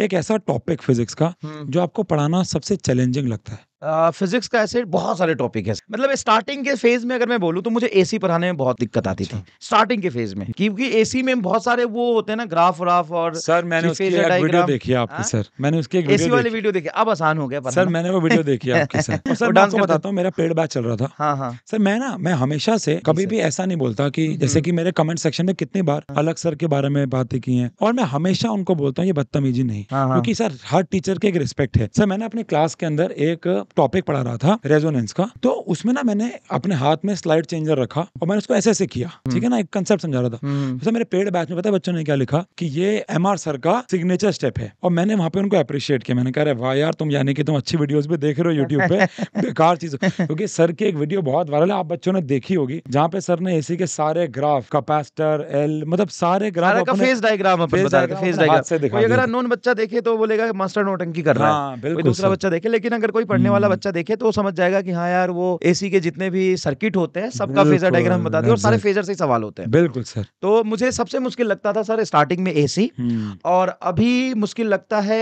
एक ऐसा टॉपिक फिजिक्स का हम्म। जो आपको पढ़ाना सबसे चैलेंजिंग लगता है फिजिक्स का ऐसे बहुत सारे टॉपिक है मतलब स्टार्टिंग के फेज में अगर मैं बोलूँ तो मुझे एसी पढ़ाने में बहुत दिक्कत आती थी स्टार्टिंग अच्छा। के फेज में क्योंकि एसी में बहुत सारे वो होते हैं ना ग्राफ व्राफ और सर हाँ? मैंने उसकी एक वीडियो देखी आपकी सर मैंने उसकी एक एसी वाली वीडियो देखी अब आसान हो गया सर मैंने वो वीडियो देखी आपकी सर सर डांस बताता हूँ मेरा पेड़ बैच चल रहा था सर हाँ, हाँ। मैं ना मैं हमेशा से कभी भी ऐसा नहीं बोलता की हम्म। जैसे की मेरे कमेंट सेक्शन में कितनी बार अलग सर के बारे में बातें की है और मैं हमेशा उनको बोलता हूँ ये बदतमीजी नहीं हाँ, हाँ। क्योंकि सर हर टीचर के एक रिस्पेक्ट है सर मैंने अपने क्लास के अंदर एक टॉपिक पढ़ा रहा था रेजोनेंस का तो उसमें ना मैंने अपने हाथ में स्लाइड चेंजर रखा और मैंने उसको ऐसे ऐसे किया हम्म। ठीक है ना एक कंसेप्ट समझा रहा था हम्म। तो सर मेरे पेड़ बैच में पता है बच्चों ने क्या लिखा कि ये एम सर का सिग्नेचर स्टेप है और मैंने वहां पे उनको अप्रिशिएट किया मैंने कहा वाह यार तुम यानी कि तुम अच्छी वीडियोस भी देख रहे हो यूट्यूब पे बेकार चीज क्योंकि सर की एक वीडियो बहुत वायरल है आप बच्चों ने देखी होगी जहाँ पे सर ने एसी के सारे ग्राफ कैपेसिटर एल मतलब सारे graph phase diagram phase diagram से दिखा कोई अगर अनोन बच्चा देखे तो बोलेगा मास्टर नोटंकी कर रहा है कोई हाँ, दूसरा बच्चा देखे लेकिन अगर कोई पढ़ने वाला हम्म। बच्चा देखे तो समझ जाएगा कि हाँ यार वो एसी के जितने भी सर्किट होते हैं सबका फेजर डायग्राम बता दिया और सारे फेजर से सवाल होते हैं बिल्कुल सर तो मुझे सबसे मुश्किल लगता था सर स्टार्टिंग में एसी हम्म। और अभी मुश्किल लगता है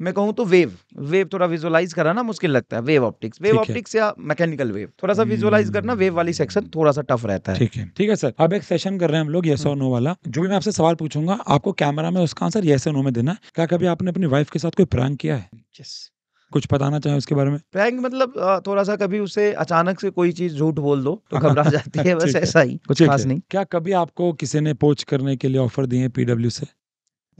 मैं कहूँ तो वेव वेव थोड़ा विजुअलाइज कराना मुश्किल लगता है वेव ऑप्टिक्स वेव ऑप्टिक्स या मैकेनिकल वेव थोड़ा सा हम्म, विजुअलाइज करना वेव वाली हम्म, सेक्शन थोड़ा सा टफ रहता है ठीक है ठीक है सर अब एक सेशन कर रहे हैं हम लोग यस और नो वाला जो भी मैं आपसे सवाल पूछूंगा आपको कैमरा में उसका आंसर यस और नो में देना क्या कभी आपने अपनी वाइफ के साथ कोई प्रैंक किया है यस कुछ बताना चाहे उसके बारे में प्रैंक मतलब थोड़ा सा कभी उसे अचानक से कोई चीज झूठ बोल दो तो घबरा जाती है बस ऐसा ही कुछ खास नहीं क्या कभी आपको किसी ने पोच करने के लिए ऑफर दिए पीडब्ल्यू से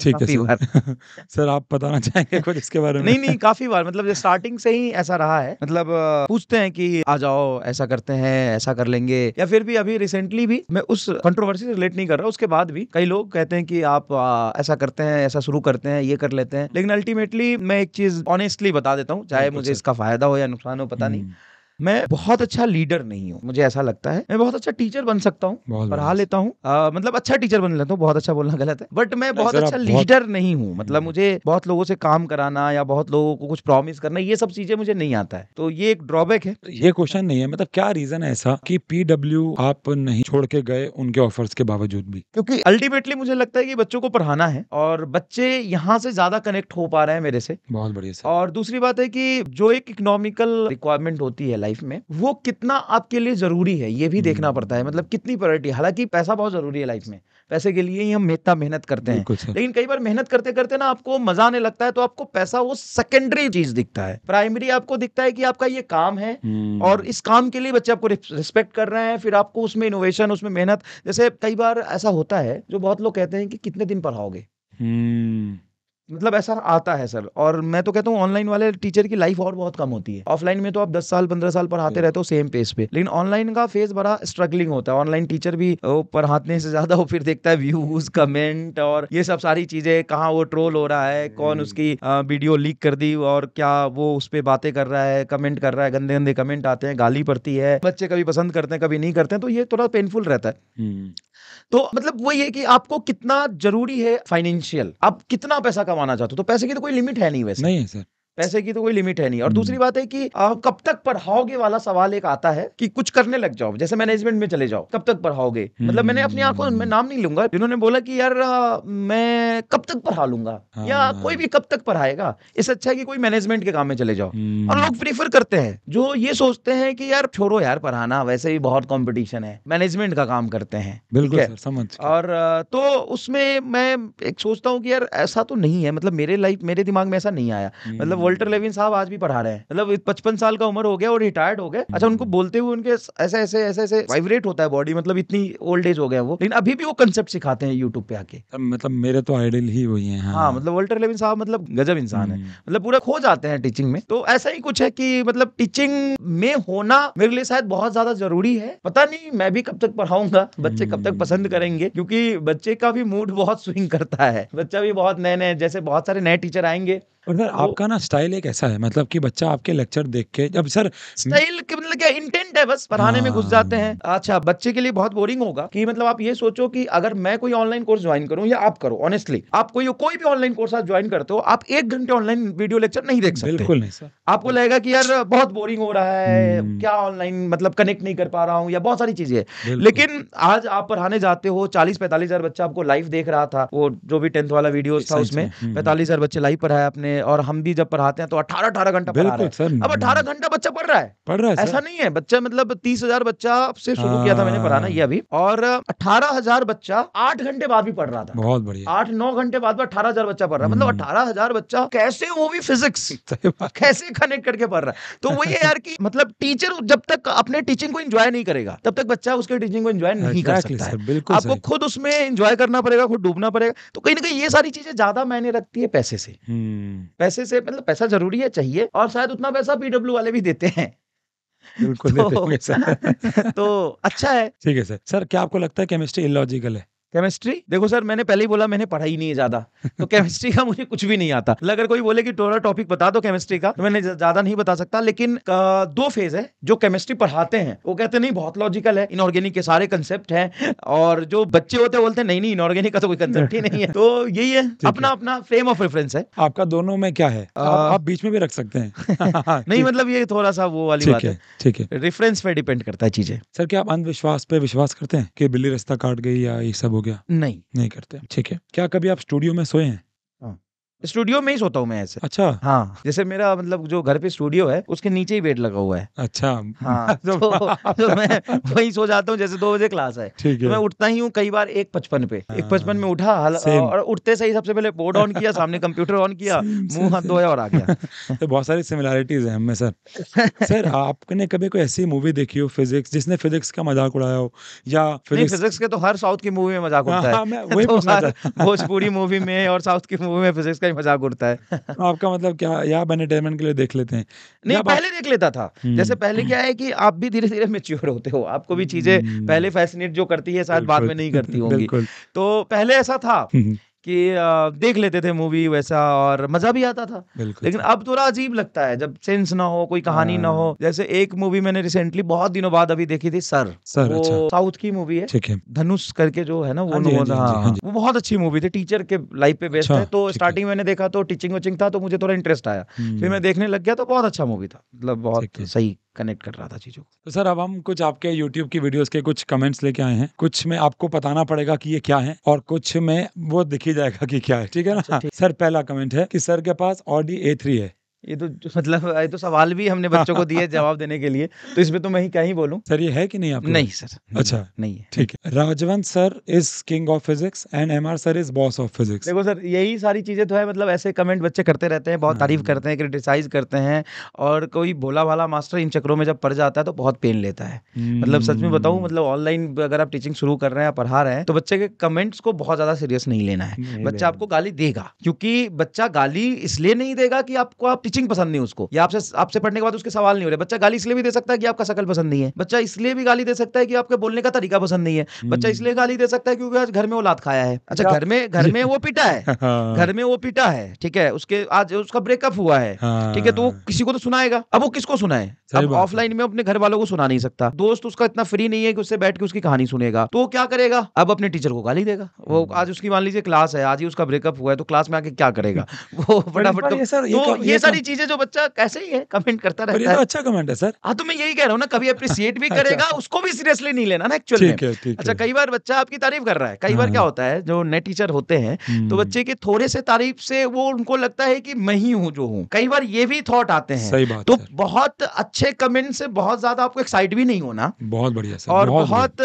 ठीक है सर सर आप बताना चाहेंगे कुछ इसके बारे में नहीं नहीं काफी बार मतलब स्टार्टिंग से ही ऐसा रहा है मतलब पूछते हैं कि आ जाओ ऐसा करते हैं ऐसा कर लेंगे या फिर भी अभी रिसेंटली भी मैं उस कंट्रोवर्सी से रिलेट नहीं कर रहा उसके बाद भी कई लोग कहते हैं कि आप आ, ऐसा करते हैं ऐसा शुरू करते हैं ये कर लेते हैं लेकिन अल्टीमेटली मैं एक चीज ऑनेस्टली बता देता हूँ चाहे मुझे इसका फायदा हो या नुकसान हो पता नहीं हम्म। मैं बहुत अच्छा लीडर नहीं हूँ मुझे ऐसा लगता है मैं बहुत अच्छा टीचर बन सकता हूँ पढ़ा लेता हूँ मतलब अच्छा टीचर बन लेता हूँ बहुत अच्छा बोलना गलत है बट मैं बहुत अच्छा लीडर नहीं हूँ मतलब हम्म। मुझे बहुत लोगों से काम कराना या बहुत लोगों को कुछ प्रॉमिस करना ये सब चीजें मुझे नहीं आता है तो ये एक ड्रॉबैक है तो ये क्वेश्चन नहीं है मतलब क्या रीजन है ऐसा की पीडब्ल्यू आप नहीं छोड़ के गए उनके ऑफर्स के बावजूद भी क्योंकि अल्टीमेटली मुझे लगता है कि बच्चों को पढ़ाना है और बच्चे यहाँ से ज्यादा कनेक्ट हो पा रहे हैं मेरे से बहुत बढ़िया और दूसरी बात है कि जो एक इकोनॉमिकल रिक्वायरमेंट होती है लाइफ में वो कितना आपके लिए ज़रूरी है ये भी देखना हम्म। पड़ता है मतलब कितनी प्रायोरिटी हालांकि पैसा बहुत ज़रूरी है लाइफ में पैसे के लिए ही हम इतना मेहनत करते हैं लेकिन कई बार मेहनत करते करते ना आपको मजा आने लगता है तो आपको पैसा वो सेकेंडरी चीज दिखता है प्राइमरी आपको दिखता है कि आपका ये काम है हम्म। और इस काम के लिए बच्चे आपको रिस्पेक्ट कर रहे हैं फिर आपको उसमें इनोवेशन उसमें मेहनत जैसे कई बार ऐसा होता है जो बहुत लोग कहते हैं कि कितने दिन पढ़ाओगे हम्म। मतलब ऐसा आता है सर और मैं तो कहता हूँ ऑनलाइन वाले टीचर की लाइफ और बहुत कम होती है ऑफलाइन में तो आप 10 साल 15 साल पढ़ाते रहते हो सेम पेज पे लेकिन ऑनलाइन का फेज बड़ा स्ट्रगलिंग होता है ऑनलाइन टीचर भी पढ़ाने से ज्यादा वो फिर देखता है व्यूज कमेंट और ये सब सारी चीजें कहाँ वो ट्रोल हो रहा है कौन hmm. उसकी वीडियो लीक कर दी और क्या वो उस पर बातें कर रहा है कमेंट कर रहा है गंदे गंदे कमेंट आते हैं गाली पड़ती है बच्चे कभी पसंद करते हैं कभी नहीं करते हैं तो ये थोड़ा पेनफुल रहता है hmm. तो मतलब वही है कि आपको कितना जरूरी है फाइनेंशियल आप कितना पैसा कमाना चाहते हो तो पैसे की तो कोई लिमिट है नहीं वैसे नहीं सर पैसे की तो कोई लिमिट है नहीं और दूसरी हम्म। बात है कि आ, कब तक पढ़ाओगे वाला सवाल एक आता है कि कुछ करने लग जाओ जैसे मैनेजमेंट में चले जाओ कब तक पढ़ाओगे मतलब मैंने अपनी आंखों में नाम नहीं लूंगा जिन्होंने बोला कि यार मैं कब तक पढ़ा लूंगा या हाँ। कोई भी कब तक पढ़ाएगा इससे अच्छा है कि कोई मैनेजमेंट के काम में चले जाओ और हम्म। लोग प्रीफर करते हैं जो ये सोचते हैं कि यार छोड़ो यार पढ़ाना वैसे भी बहुत कॉम्पिटिशन है मैनेजमेंट का काम करते हैं बिल्कुल समझ और तो उसमें मैं एक सोचता हूँ कि यार ऐसा तो नहीं है मतलब मेरे लाइफ मेरे दिमाग में ऐसा नहीं आया मतलब हम्म। वोल्टर लेविन साहब आज भी पढ़ा रहे हैं मतलब पचपन साल का उम्र हो गया और रिटायर्ड हो गए अच्छा उनको बोलते हुए उनके ऐसे ऐसे ऐसे ऐसे वाइब्रेट होता है बॉडी मतलब इतनी ओल्ड एज हो गया वो लेकिन अभी भी वो कंसेप्ट सिखाते हैं यूट्यूब पे आके मतलब मेरे तो आइडल ही वही है हाँ।, हाँ, मतलब वोल्टर लेविन साहब मतलब गजब इंसान है हम्म। मतलब पूरा खो जाते हैं टीचिंग में तो ऐसा ही कुछ है कि मतलब टीचिंग में होना मेरे लिए शायद बहुत ज्यादा जरूरी है पता नहीं मैं भी कब तक पढ़ाऊंगा बच्चे कब तक हम्म। पसंद करेंगे क्योंकि बच्चे का भी मूड बहुत स्विंग करता है बच्चा भी बहुत नए नए जैसे बहुत सारे नए टीचर आएंगे और सर आपका ना स्टाइल एक ऐसा है मतलब कि बच्चा आपके लेक्चर देख के जब सर स्टाइल के मतलब क्या इंटेंट है बस पढ़ाने में घुस हाँ। जाते हैं अच्छा बच्चे के लिए बहुत बोरिंग होगा कि मतलब आप ये सोचो कि अगर मैं कोई ऑनलाइन कोर्स ज्वाइन करूं या आप करो ऑनेस्टली आप कोई कोई भी ऑनलाइन कोर्स आप ज्वाइन करते हो आप एक घंटे ऑनलाइन वीडियो लेक्चर नहीं देख सकते बिल्कुल नहीं सर आपको लगेगा कि यार बहुत बोरिंग हो रहा है हम्म। क्या ऑनलाइन मतलब कनेक्ट नहीं कर पा रहा हूँ या बहुत सारी चीजें लेकिन आज आप पढ़ाने जाते हो चालीस पैंतालीस हजार बच्चा आपको लाइव देख रहा था वो जो भी टेंथ वाला वीडियो था उसमें हम्म। पैंतालीस हजार बच्चे लाइव पढ़ाया आपने और हम भी जब पढ़ाते हैं तो अठारह अठारह घंटा पढ़ा रहे हैं अब अठारह घंटा बच्चा पढ़ रहा है पढ़ रहा है ऐसा नहीं है बच्चा मतलब तीस हजार बच्चा से शुरू किया था मैंने पढ़ाना ये अभी और अठारह हजार बच्चा आठ घंटे बाद भी पढ़ रहा था बहुत बढ़िया आठ नौ घंटे बाद अठारह हजार बच्चा पढ़ रहा है मतलब हम्म। अठारह हजार बच्चा कैसे वो भी फिजिक्स कैसे कनेक्ट करके पढ़ रहा है तो वही है यार की मतलब टीचर जब तक अपने टीचिंग को एंजॉय नहीं करेगा तब तक बच्चा उसके टीचिंग को एंजॉय नहीं कर सकता है आपको खुद उसमें एंजॉय करना पड़ेगा खुद डूबना पड़ेगा तो कहीं ना कहीं ये सारी चीजें ज्यादा मायने रखती है पैसे से हम्म। पैसे से मतलब पैसा जरूरी है चाहिए और शायद उतना पैसा पीडब्ल्यू वाले भी देते हैं बिल्कुल तो, देते सर तो अच्छा है ठीक है सर सर क्या आपको लगता है केमिस्ट्री इलॉजिकल है केमिस्ट्री देखो सर मैंने पहले ही बोला मैंने पढ़ा ही नहीं है ज्यादा तो केमिस्ट्री का मुझे कुछ भी नहीं आता मतलब अगर कोई बोले कि टोरा टॉपिक बता दो केमिस्ट्री का तो मैंने ज्यादा नहीं बता सकता लेकिन दो फेज है जो केमिस्ट्री पढ़ाते हैं वो कहते नहीं बहुत लॉजिकल है इनऑर्गेनिक के सारे कंसेप्ट है और जो बच्चे होते हैं बोलते नहीं नहीं इनऑर्गेनिक का तो कोई कंसेप्ट ही नहीं है तो यही है अपना अपना फ्रेम ऑफ रेफरेंस है आपका दोनों में क्या है आप बीच में भी रख सकते हैं नहीं मतलब ये थोड़ा सा वो वाली बात है ठीक है रेफरेंस पे डिपेंड करता है चीजें सर क्या आप अंधविश्वास पे विश्वास करते हैं कि बिल्ली रास्ता काट गई या ये सब हो गया नहीं नहीं करते ठीक है क्या कभी आप स्टूडियो में सोए हैं स्टूडियो में ही सोता हूँ मैं ऐसे अच्छा हाँ जैसे मेरा मतलब जो घर पे स्टूडियो है उसके नीचे ही बेड लगा हुआ है अच्छा हाँ तो, तो, तो मैं वही सो जाता हूँ जैसे दो बजे क्लास है ठीक तो है तो मैं उठता ही हूँ कई बार एक पचपन पे एक हाँ। पचपन में उठा और उठते सही सबसे पहले बोर्ड ऑन किया सामने कंप्यूटर ऑन किया मुंह हाथ धोया और आ गया तो बहुत सारी सिमिलैरिटीज है हमें सर सर आपने कभी कोई ऐसी मूवी देखी हो फिजिक्स जिसने फिजिक्स का मजाक उड़ाया हो या फिजिक्स के तो हर साउथ की मूवी में मजाक उड़ता है हाँ, हाँ, तो भोजपुरी मूवी में और साउथ की मूवी में फिजिक्स का ही मजाक उड़ता है आपका मतलब क्या या एंटरटेनमेंट के लिए देख लेते हैं नहीं पहले देख लेता था हम्म। जैसे पहले क्या है कि आप भी धीरे धीरे मेच्योर होते हो आपको भी चीजें हम्म। पहले फैसिनेट जो करती है शायद बाद में नहीं करती होंगी तो पहले ऐसा था हम्म। कि देख लेते थे मूवी वैसा और मजा भी आता था लेकिन अब थोड़ा अजीब लगता है जब सेंस ना हो कोई कहानी ना हाँ। हो जैसे एक मूवी मैंने रिसेंटली बहुत दिनों बाद अभी देखी थी सर सर वो अच्छा। साउथ की मूवी है धनुष करके जो है ना वो हाँ हाँ वो बहुत अच्छी मूवी थी टीचर के लाइफ पे बेस्ट अच्छा, है तो स्टार्टिंग मैंने देखा तो टीचिंग वोचिंग था तो मुझे थोड़ा इंटरेस्ट आया हम्म। फिर मैं देखने लग गया तो बहुत अच्छा मूवी था मतलब बहुत सही कनेक्ट कर रहा था चीजों को तो सर अब हम कुछ आपके यूट्यूब की वीडियोस के कुछ कमेंट्स लेके आए हैं कुछ में आपको बताना पड़ेगा कि ये क्या है और कुछ में वो दिखे देखी जाएगा कि क्या है ठीक है ना अच्छा, सर पहला कमेंट है कि सर के पास ऑडी ए थ्री है ये तो मतलब ये तो सवाल भी हमने बच्चों को दिए जवाब देने के लिए तो इसमें तो मैं ही क्या ही बोलूं सर ये है कि नहीं आप नहीं सर अच्छा नहीं है ठीक है Rajwant sir is king of physics and M sir is boss of physics देखो सर यही सारी चीजें तो है मतलब ऐसे कमेंट बच्चे करते रहते हैं बहुत हाँ। तारीफ करते हैं क्रिटिसाइज करते हैं और कोई भोला भाला मास्टर इन चक्रों में जब पड़ जाता है तो बहुत पेन लेता है मतलब सच में बताऊँ मतलब ऑनलाइन अगर आप टीचिंग शुरू कर रहे हैं पढ़ा रहे हैं तो बच्चे के कमेंट्स को बहुत ज्यादा सीरियस नहीं लेना है बच्चा आपको गाली देगा क्योंकि बच्चा गाली इसलिए नहीं देगा कि आपको आप टीचिंग पसंद नहीं उसको या आपसे आपसे पढ़ने के बाद उसके सवाल नहीं हो रहे बच्चा गाली इसलिए भी दे सकता है कि आपका शकल पसंद नहीं है बच्चा इसलिए भी गाली दे सकता है कि आपके बोलने का तरीका पसंद नहीं है हम्म। बच्चा इसलिए गाली दे सकता है क्योंकि आज घर में औलाद खाया है अच्छा घर में घर में वो पिटा है हाँ। घर में वो पिटा है ठीक है उसके आज उसका ब्रेकअप हुआ है हाँ। ठीक है तो वो किसी को तो सुनाएगा अब वो किसको सुनाए अब ऑफलाइन में अपने घर वालों को सुना नहीं सकता दोस्त उसका इतना फ्री नहीं है कि उससे बैठ के उसकी कहानी सुनेगा तो क्या करेगा अब अपने टीचर को गाली देगा वो हम्म। आज उसकी मान लीजिए क्लास है आज ही उसका ब्रेकअप हुआ है तो क्लास में आके क्या करेगा वो फटाफट ये सर सारी चीजें जो बच्चा कैसे ही तो है कमेंट करता रहता है तो अच्छा कमेंट है सर हाँ तो मैं यही कह रहा हूँ ना कभी अप्रिसिएट भी अच्छा। करेगा उसको भी सीरियसली नहीं लेना ना एक्चुअली अच्छा कई बार बच्चा आपकी तारीफ कर रहा है कई हाँ, बार क्या हाँ। होता है जो नए टीचर होते हैं तो हम्म। बच्चे के थोड़े से तारीफ से वो उनको लगता है की मैं ही हूँ जो हूँ कई बार ये भी थॉट आते हैं तो बहुत अच्छे कमेंट से बहुत ज्यादा आपको एक्साइट भी नहीं होना बहुत बढ़िया सर और बहुत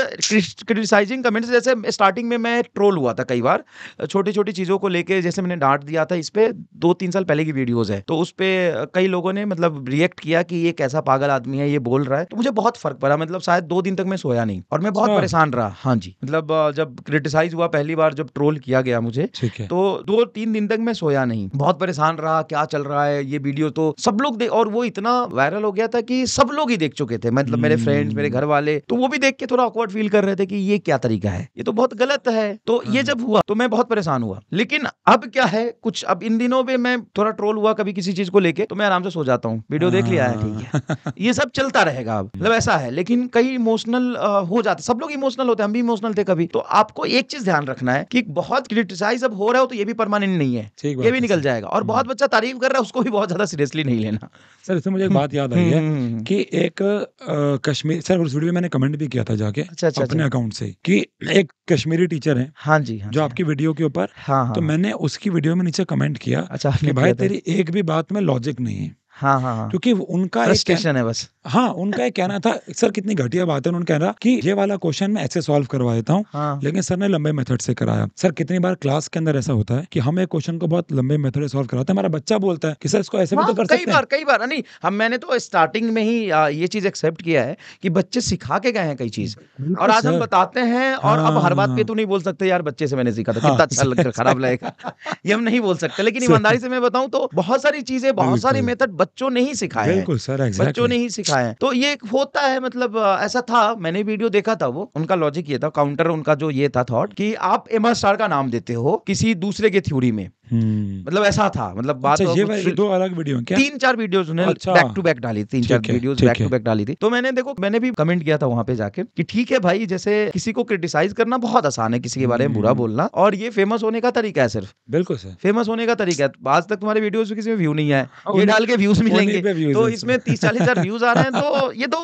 क्रिटिसाइजिंग कमेंट जैसे स्टार्टिंग में मैं ट्रोल हुआ था कई बार छोटी छोटी चीजों को लेके जैसे मैंने डांट दिया था इस पे दो तीन साल पहले की वीडियोस है तो उस पर पे कई लोगों ने मतलब रिएक्ट किया कि ये कैसा पागल आदमी है ये बोल रहा है तो मुझे बहुत फर्क पड़ा मतलब शायद दो दिन तक मैं सोया नहीं और मैं बहुत अच्छा। परेशान रहा हाँ जी मतलब जब क्रिटिसाइज हुआ पहली बार जब ट्रोल किया गया मुझे तो दो तीन दिन तक मैं सोया नहीं बहुत परेशान रहा क्या चल रहा है ये वीडियो तो सब लोग देख और वो इतना वायरल हो गया था कि सब लोग ही देख चुके थे मतलब मेरे फ्रेंड्स हम्म। मेरे घर वाले तो वो भी देख के थोड़ा ऑकवर्ड फील कर रहे थे कि ये क्या तरीका है ये तो बहुत गलत है तो हाँ ये जब हुआ तो मैं बहुत परेशान हुआ लेकिन अब क्या है कुछ अब इन दिनों में मैं थोड़ा ट्रोल हुआ कभी किसी चीज को लेके तो मैं आराम से सो जाता हूँ वीडियो देख लिया है ठीक है हाँ। ये सब चलता रहेगा अब मतलब ऐसा है लेकिन कई इमोशनल हो जाते सब लोग इमोशनल होते हैं हम भी इमोशनल थे कभी तो आपको एक चीज ध्यान रखना है कि बहुत क्रिटिसाइज अब हो रहा हो तो ये भी परमानेंट नहीं है ये भी निकल जाएगा और बहुत हाँ। बच्चा तारीफ कर रहा है उसको भी बहुत ज्यादा सीरियसली नहीं लेना सर इससे मुझे एक बात याद आई है हम्म, हम्म, हम्म। कि एक कश्मीर सर उस वीडियो में मैंने कमेंट भी किया था जाके अच्छा, अच्छा, अपने अकाउंट अच्छा। से कि एक कश्मीरी टीचर है हाँ जी हाँ, जो आपकी वीडियो हाँ। के ऊपर हाँ, हाँ, तो मैंने उसकी वीडियो में नीचे कमेंट किया अच्छा कि भाई तेरी एक भी बात में लॉजिक नहीं है हाँ, हाँ हाँ क्योंकि उनका एक है बस हाँ उनका एक कहना था सर कितनी घटिया बात है उन्होंने कहना कि ये वाला क्वेश्चन मैं ऐसे सॉल्व करवा देता हूँ हाँ। लेकिन सर ने लंबे मेथड से कराया सर कितनी बार क्लास के अंदर ऐसा होता है कि हम एक क्वेश्चन को बहुत लंबे मेथड से सॉल्व कराते हैं हमारा बच्चा बोलता है कि सर इसको ऐसे हाँ, भी तो हाँ, कर कई बार कई बार नहीं हम मैंने तो स्टार्टिंग में ही ये चीज एक्सेप्ट किया है कि बच्चे सिखा के गए हैं कई चीज और आज हम बताते हैं और अब हर बात पे तो नहीं बोल सकते यार बच्चे से मैंने सीखा था हाँ। कितना अच्छा लगता खराब लगेगा ये हम नहीं बोल सकते लेकिन ईमानदारी से मैं बताऊँ तो बहुत सारी चीजें बहुत सारे मेथड बच्चों ने ही सिखाए बच्चों ने ही सिखा खाएं अच्छा तो ये होता है मतलब ऐसा था मैंने वीडियो देखा था वो उनका लॉजिक ये था काउंटर उनका जो ये था थॉट कि आप एम स्टार का नाम देते हो किसी दूसरे के थ्योरी में हम्म। मतलब ऐसा था मतलब बात अच्छा, तो ये दो अलग वीडियो क्या तीन चार वीडियोस उन्होंने अच्छा। बैक टू बैक डाली तीन चार वीडियोस बैक टू बैक डाली थी तो मैंने देखो मैंने भी कमेंट किया था वहां पे जाके कि ठीक है भाई जैसे किसी को क्रिटिसाइज करना बहुत आसान है किसी के बारे में बुरा हम्म। बोलना और ये फेमस होने का तरीका है सिर्फ बिल्कुल सर फेमस होने का तरीका है आज तक तुम्हारे वीडियोस में किसी में व्यू नहीं है हाँ, ये डाल के व्यूज मिलेंगे तो इसमें तीस चालीस हजार व्यूज आ रहे हैं तो ये तो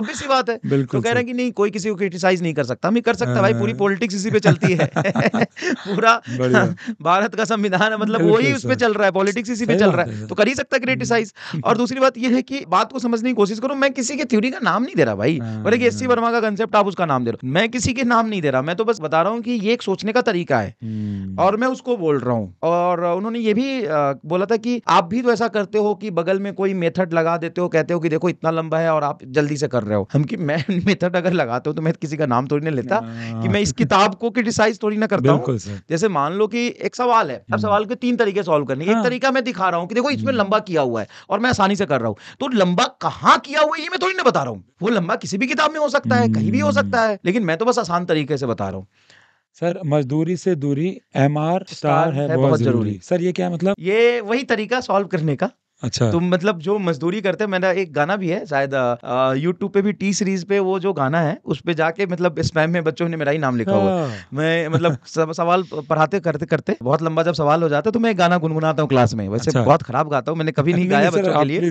अब सी बात है तो कह रहे हैं कि नहीं कोई किसी को क्रिटिसाइज नहीं कर सकता मैं कर सकता भाई पूरी पॉलिटिक्स हाँ। इसी पे चलती है पूरा भारत का संविधान है ना मतलब वही उस पर चल रहा है पॉलिटिक्स इसी पे चल रहा है तो कर ही सकता क्रिटिसाइज हम्म। और दूसरी बात यह है कि बात को समझने की कोशिश करो मैं किसी के थ्योरी का नाम नहीं दे रहा भाई बोले कि एस सी वर्मा का कंसेप्ट आप उसका नाम दे रहा हो मैं किसी के नाम नहीं दे रहा मैं तो बस बता रहा हूँ कि ये एक सोचने का तरीका है हम्म। और मैं उसको बोल रहा हूँ और उन्होंने ये भी बोला था कि आप भी तो ऐसा करते हो कि बगल में कोई मेथड लगा देते हो कहते हो कि देखो इतना लंबा है और आप जल्दी से कर रहे हो हम कि मैं मेथड अगर लगाते हो तो मैं किसी का नाम थोड़ी ना लेता हाँ। कि मैं इस किताब को क्रिटिसाइज थोड़ी ना करता हूँ जैसे मान लो कि एक सवाल है अब हम्म। हम्म। सवाल के तीन तरीके सॉल्व करने के एक हाँ। तरीका मैं दिखा रहा हूँ कि देखो इसमें लंबा किया हुआ है और मैं आसानी से कर रहा हूँ तो लंबा कहाँ किया हुआ है ये मैं थोड़ी ना बता रहा हूँ वो लंबा किसी भी किताब में हो सकता है कहीं भी हो सकता है लेकिन मैं तो बस आसान तरीके से बता रहा हूँ सर मजदूरी से दूरी एम आर स्टार है, है बहुत, बहुत जरूरी।, जरूरी सर ये क्या मतलब ये वही तरीका सॉल्व करने का अच्छा तुम तो मतलब जो मजदूरी करते हैं मेरा एक गाना भी है शायद यूट्यूब पे भी टी सीरीज पे वो जो गाना है उस पे जाके मतलब स्पैम में बच्चों ने मेरा ही नाम लिखा हुआ हाँ। मैं मतलब सवाल पढ़ाते करते करते बहुत लंबा जब सवाल हो जाता है तो मैं गाना गुनगुनाता हूँ क्लास में वैसे अच्छा। बहुत खराब गाता हूँ मैंने कभी नहीं गाया बच्चों के लिए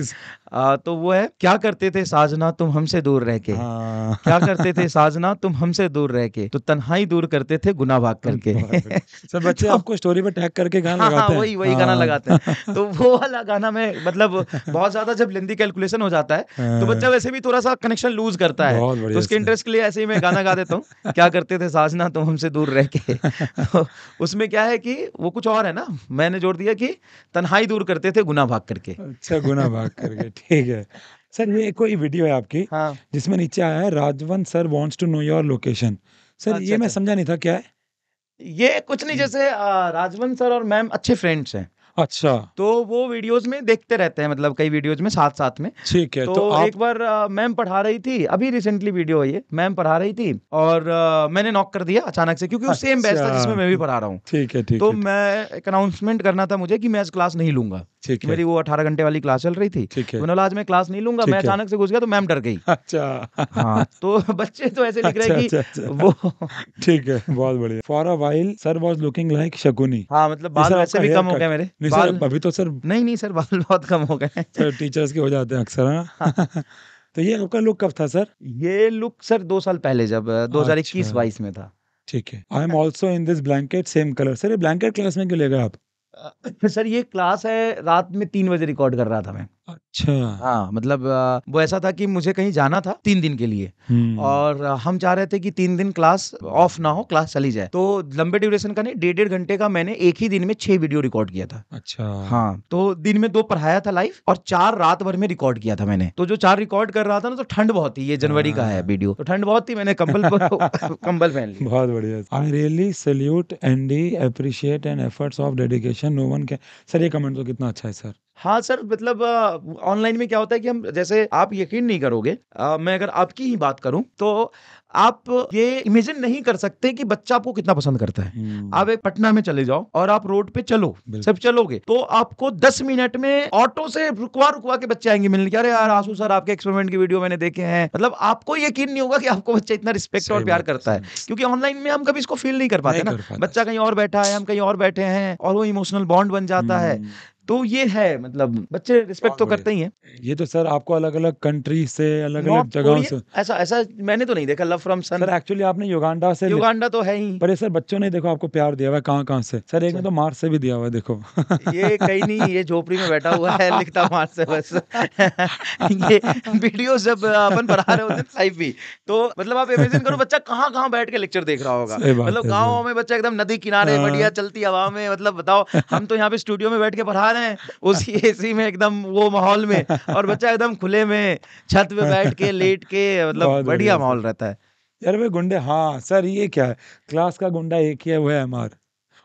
तो वो है क्या करते थे साजना तुम हमसे दूर रह के हाँ। क्या करते थे साजना तुम हमसे दूर रह के तो तन्हाई दूर करते थे गुना भाग करके सब बच्चे तो आपको स्टोरी पे टैग करके गाना हाँ, वही वही गाना लगाते हैं तो वो वाला गाना मैं मतलब बहुत ज्यादा जब लेंदी कैलकुलेशन हो जाता है तो हाँ। बच्चा वैसे भी थोड़ा सा कनेक्शन लूज करता है तो उसके इंटरेस्ट के लिए ऐसे ही मैं गाना गा देता हूँ क्या करते थे साजना तुम तो हमसे दूर रह के तो उसमें क्या है कि वो कुछ और है ना मैंने जोड़ दिया कि तनहाई दूर करते थे गुना भाग करके अच्छा गुना भाग करके ठीक है सर ये कोई वीडियो है आपकी हाँ। जिसमें नीचे आया है Rajwan sir wants to know your location sir अच्छा, ये मैं अच्छा। समझा नहीं था क्या है ये कुछ नहीं जैसे राजवन सर और मैम अच्छे फ्रेंड्स हैं अच्छा तो वो वीडियोस में देखते रहते हैं मतलब कई वीडियोस में साथ साथ में ठीक है तो, तो आप... एक बार मैम पढ़ा रही थी अभी रिसेंटली वीडियो है ये मैम पढ़ा रही थी और आ, मैंने नॉक कर दिया अचानक से क्योंकि अच्छा, सेम बैच था जिसमें मैं भी पढ़ा रहा हूँ ठीक है ठीक तो है, मैं एक अनाउंसमेंट करना था मुझे की मैं आज क्लास नहीं लूंगा ठीक है मेरी वो अठारह घंटे वाली क्लास चल रही थी ठीक मैंने आज मैं क्लास नहीं लूंगा मैं अचानक से घुस गया तो मैम डर गई अच्छा हाँ तो बच्चे तो ऐसे लिख रहे अच्छा, की अच्छा, अच्छा। वो ठीक है बहुत बढ़िया for a while sir was looking like Shakuni हाँ मतलब बाल वैसे भी कम हो गए मेरे नहीं सर अभी तो सर नहीं नहीं सर बाल बहुत कम हो गए सर टीचर्स के हो जाते हैं अक्सर हाँ।, हाँ तो ये आपका लुक कब था सर ये लुक सर दो साल पहले जब दो हजार इक्कीस अच्छा। बाईस में था ठीक है I am also in this blanket same colour sir ये ब्लैंकेट क्लास में क्यों ले गए आप सर ये क्लास है रात में तीन बजे रिकॉर्ड कर रहा था मैं अच्छा। हाँ, मतलब वो ऐसा था कि मुझे कहीं जाना था तीन दिन के लिए हम्म। और हम चाह रहे थे कि तीन दिन क्लास ऑफ ना हो, क्लास चली जाए। तो लंबे ड्यूरेशन का नहीं, डेढ़-डेढ़ घंटे का मैंने एक ही दिन में छह वीडियो रिकॉर्ड किया था। अच्छा। हाँ, तो दिन में दो पढ़ाया था लाइव और चार रात भर में रिकॉर्ड किया था मैंने। तो जो चार रिकॉर्ड कर रहा था ना तो ठंड बहुत थी, ये जनवरी का है हाँ। वीडियो। तो ठंड बहुत थी, मैंने कम्बल कम्बल पहन ली। बहुत बढ़िया। I really salute and appreciate and efforts of dedication no one sir ये कमेंट तो कितना अच्छा है सर। हाँ सर मतलब ऑनलाइन में क्या होता है कि हम जैसे आप यकीन नहीं करोगे आ, मैं अगर आपकी ही बात करूं तो आप ये इमेजिन नहीं कर सकते कि बच्चा आपको कितना पसंद करता है हम्म। आप एक पटना में चले जाओ और आप रोड पे चलो सब चलोगे तो आपको दस मिनट में ऑटो से रुकवा रुकवा के बच्चे आएंगे मिलने अरे यार आंसू सर आपके एक्सपेरिमेंट की वीडियो मैंने देखे हैं मतलब आपको यकीन नहीं होगा कि आपको बच्चा इतना रिस्पेक्ट और प्यार करता है क्योंकि ऑनलाइन में हम कभी इसको फील नहीं कर पाते ना बच्चा कहीं और बैठा है हम कहीं और बैठे हैं और वो इमोशनल बॉन्ड बन जाता है हम्म। तो ये है मतलब बच्चे रिस्पेक्ट तो करते ही हैं ये तो सर आपको अलग अलग कंट्री से अलग अलग जगहों से ऐसा ऐसा मैंने तो नहीं देखा love from sun sir actually आपने युगांडा से युगांडा तो है ही पर सर बच्चों ने देखो आपको प्यार दिया हुआ है कहाँ कहाँ से सर एक ने तो मार्स से भी दिया हुआ है देखो ये कहीं नहीं ये झोपड़ी में बैठा हुआ है लिखता मार्स से बस ये वीडियो जब अपन पढ़ा रहे होते साइफ भी तो मतलब आप इमेजिन करो बच्चा कहाँ कहाँ बैठ के लेक्चर देख रहा होगा मतलब गाँव में बच्चा एकदम नदी किनारे हाँ। बढ़िया चलती हवा में मतलब बताओ हम तो यहाँ पे स्टूडियो में बैठ के पढ़ा रहे हैं उसी एसी में एकदम वो माहौल में और बच्चा एकदम खुले में छत पे बैठ के लेट के मतलब बढ़िया माहौल रहता है यार वे गुंडे हाँ सर ये क्या है क्लास का गुंडा एक ही है वो है एम आर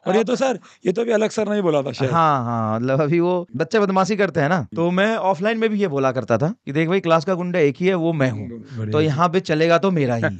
और ये तो सर ये तो भी अलग सर नहीं बोला था शायद हाँ हाँ मतलब अभी वो बच्चे बदमाशी करते हैं ना तो मैं ऑफलाइन में भी ये बोला करता था कि देख भाई क्लास का गुंडा एक ही है वो मैं हूँ तो यहाँ पे चलेगा तो मेरा ही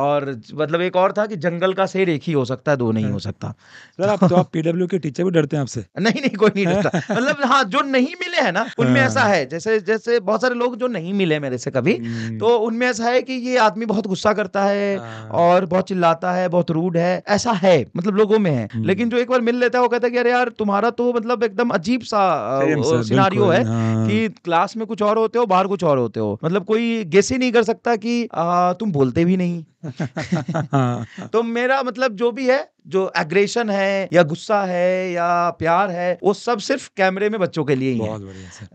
और मतलब एक और था कि जंगल का शेर एक ही हो सकता है दो नहीं हो सकता सर आप तो आप पीडब्ल्यू के टीचर भी डरते हैं आपसे नहीं नहीं कोई नहीं डरता मतलब हाँ जो नहीं मिले हैं ना उनमें हाँ। ऐसा है जैसे जैसे बहुत सारे लोग जो नहीं मिले मेरे से कभी हम्म। तो उनमें ऐसा है कि ये आदमी बहुत गुस्सा करता है हाँ। और बहुत चिल्लाता है बहुत रूड है ऐसा है मतलब लोगों में है हम्म। लेकिन जो एक बार मिल लेता है वो कहता है कि अरे यार तुम्हारा तो मतलब एकदम अजीब सा सिनारियो है हाँ। कि क्लास में कुछ और होते हो बाहर कुछ और होते हो मतलब कोई गेस ही नहीं कर सकता कि तुम बोलते भी नहीं हाँ। तो मेरा मतलब जो भी है जो एग्रेशन है या गुस्सा है या प्यार है वो सब सिर्फ कैमरे में बच्चों के लिए ही है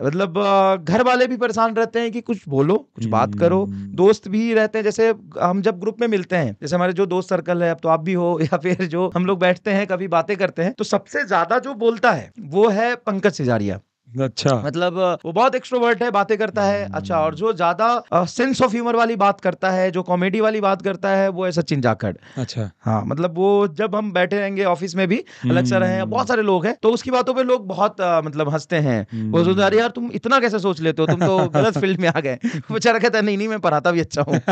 मतलब घर वाले भी परेशान रहते हैं कि कुछ बोलो कुछ बात करो हम्म। दोस्त भी रहते हैं जैसे हम जब ग्रुप में मिलते हैं जैसे हमारे जो दोस्त सर्कल है अब तो आप भी हो या फिर जो हम लोग बैठते हैं कभी बातें करते हैं तो सबसे ज्यादा जो बोलता है वो है पंकज सिजारिया अच्छा मतलब वो बहुत एक्सट्रोवर्ट है बातें करता है हम्म। अच्छा और जो ज्यादा सेंस ऑफ ह्यूमर वाली बात करता है जो कॉमेडी वाली बात करता है वो है सचिन जाखड़ अच्छा हाँ मतलब वो जब हम बैठे रहेंगे ऑफिस में भी अलग सर हैं हम्म। बहुत सारे लोग हैं तो उसकी बातों पे लोग बहुत आ, मतलब हंसते हैं वो सोचते अरे यार तुम इतना कैसे सोच लेते हो तुम तो गलत फील्ड में आ गए बेचारा कहता है नहीं नहीं मैं पढ़ाता भी अच्छा हूँ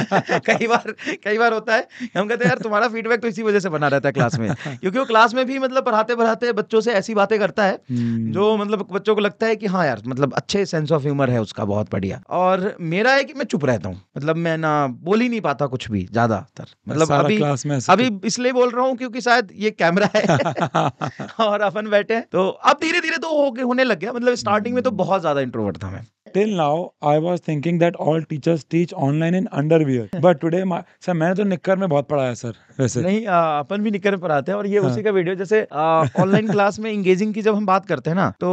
कई बार कई बार होता है हम कहते हैं यार तुम्हारा फीडबैक तो इसी वजह से बना रहता है क्लास में क्योंकि वो क्लास में भी मतलब पढ़ाते पढ़ाते बच्चों से ऐसी बातें करता है हम्म। जो मतलब बच्चों को लगता है लगता है कि हाँ यार मतलब अच्छे सेंस ऑफ ह्यूमर है उसका बहुत बढ़िया और मेरा है कि मैं चुप रहता हूँ मतलब मैं ना बोल ही नहीं पाता कुछ भी ज्यादातर मतलब अभी अभी इसलिए बोल रहा हूँ क्योंकि शायद ये कैमरा है और अपन बैठे हैं तो अब धीरे धीरे तो होने लग गया मतलब स्टार्टिंग में तो बहुत ज्यादा इंट्रोवर्ट था मैं till now I was thinking that all teachers teach online in underwear but today sir मैंने तो निक्कर में बहुत पढ़ाया सर वैसे नहीं अपन भी निक्कर में पढ़ाते हैं और ये हाँ. उसी का वीडियो जैसे ऑनलाइन क्लास में इंगेजिंग की जब हम बात करते हैं ना तो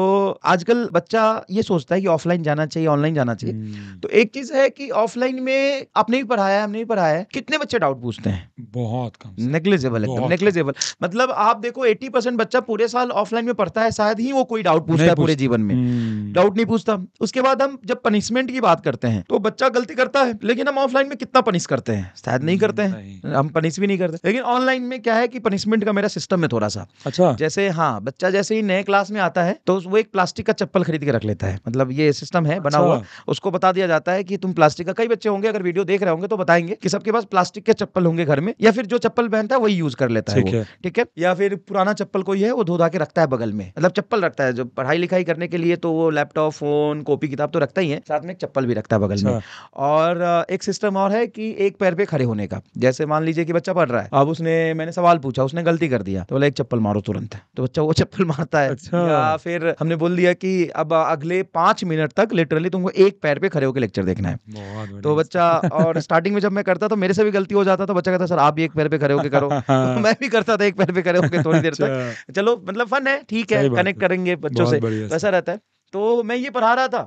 आजकल बच्चा ये सोचता है कि ऑफलाइन जाना चाहिए ऑनलाइन जाना चाहिए हम्म। तो एक चीज है कि ऑफलाइन में आपने भी पढ़ाया है हमने भी पढ़ाया है कितने बच्चे डाउट पूछते हैं बहुत कम नेग्लेजेबल एकदम नेग्लेजेबल मतलब आप देखो 80 बच्चा पूरे साल ऑफलाइन में पढ़ता है शायद ही वो कोई डाउट पूछता है पूरे जीवन में डाउट हम्म। नहीं पूछता उसके बाद हम हम जब पनिशमेंट की बात करते हैं तो बच्चा गलती करता है लेकिन हम ऑफलाइन में कितना पनिश करते हैं शायद नहीं करते हैं हम पनिश भी नहीं करते लेकिन ऑनलाइन में क्या है कि पनिशमेंट का मेरा सिस्टम है थोड़ा सा अच्छा जैसे हाँ बच्चा जैसे ही नए क्लास में आता है तो वो एक प्लास्टिक का चप्पल खरीद के रख लेता है मतलब ये सिस्टम है बना हुआ अच्छा। उसको बता दिया जाता है कि तुम प्लास्टिक का कई बच्चे होंगे अगर वीडियो देख रहे होंगे तो बताएंगे कि सबके पास प्लास्टिक के चप्पल होंगे घर में या फिर जो चप्पल पहनता है वही यूज कर लेता है ठीक है या फिर पुराना चप्पल कोई है वो धो धा के रखता है बगल में मतलब चप्पल रखता है जो पढ़ाई लिखाई करने के लिए तो वो लैपटॉप फोन कॉपी किताब तो रखता ही है साथ में एक चप्पल भी रखता है बगल में अच्छा। और एक सिस्टम और है कि एक पैर पे खड़े होने का जैसे मान लीजिए कि बच्चा पढ़ रहा है अब उसने मैंने सवाल पूछा उसने गलती कर दिया तो बोला एक चप्पल मारो तुरंत तो बच्चा वो चप्पल मारता है अच्छा। या फिर हमने बोल दिया कि अब अगले पांच मिनट तक लिटरली तुमको एक पैर पे खड़े होकर लेक्चर देखना है तो बच्चा और स्टार्टिंग में जब मैं करता तो मेरे से भी गलती हो जाता तो बच्चा कहता सर आप भी एक पैर पे खड़े होकर करो हाँ। मैं भी करता था एक पैर पे खड़े होकर थोड़ी देर तक अच्छा। चलो मतलब फन है ठीक है कनेक्ट करेंगे बच्चों से वैसा रहता है तो मैं ये पढ़ा रहा था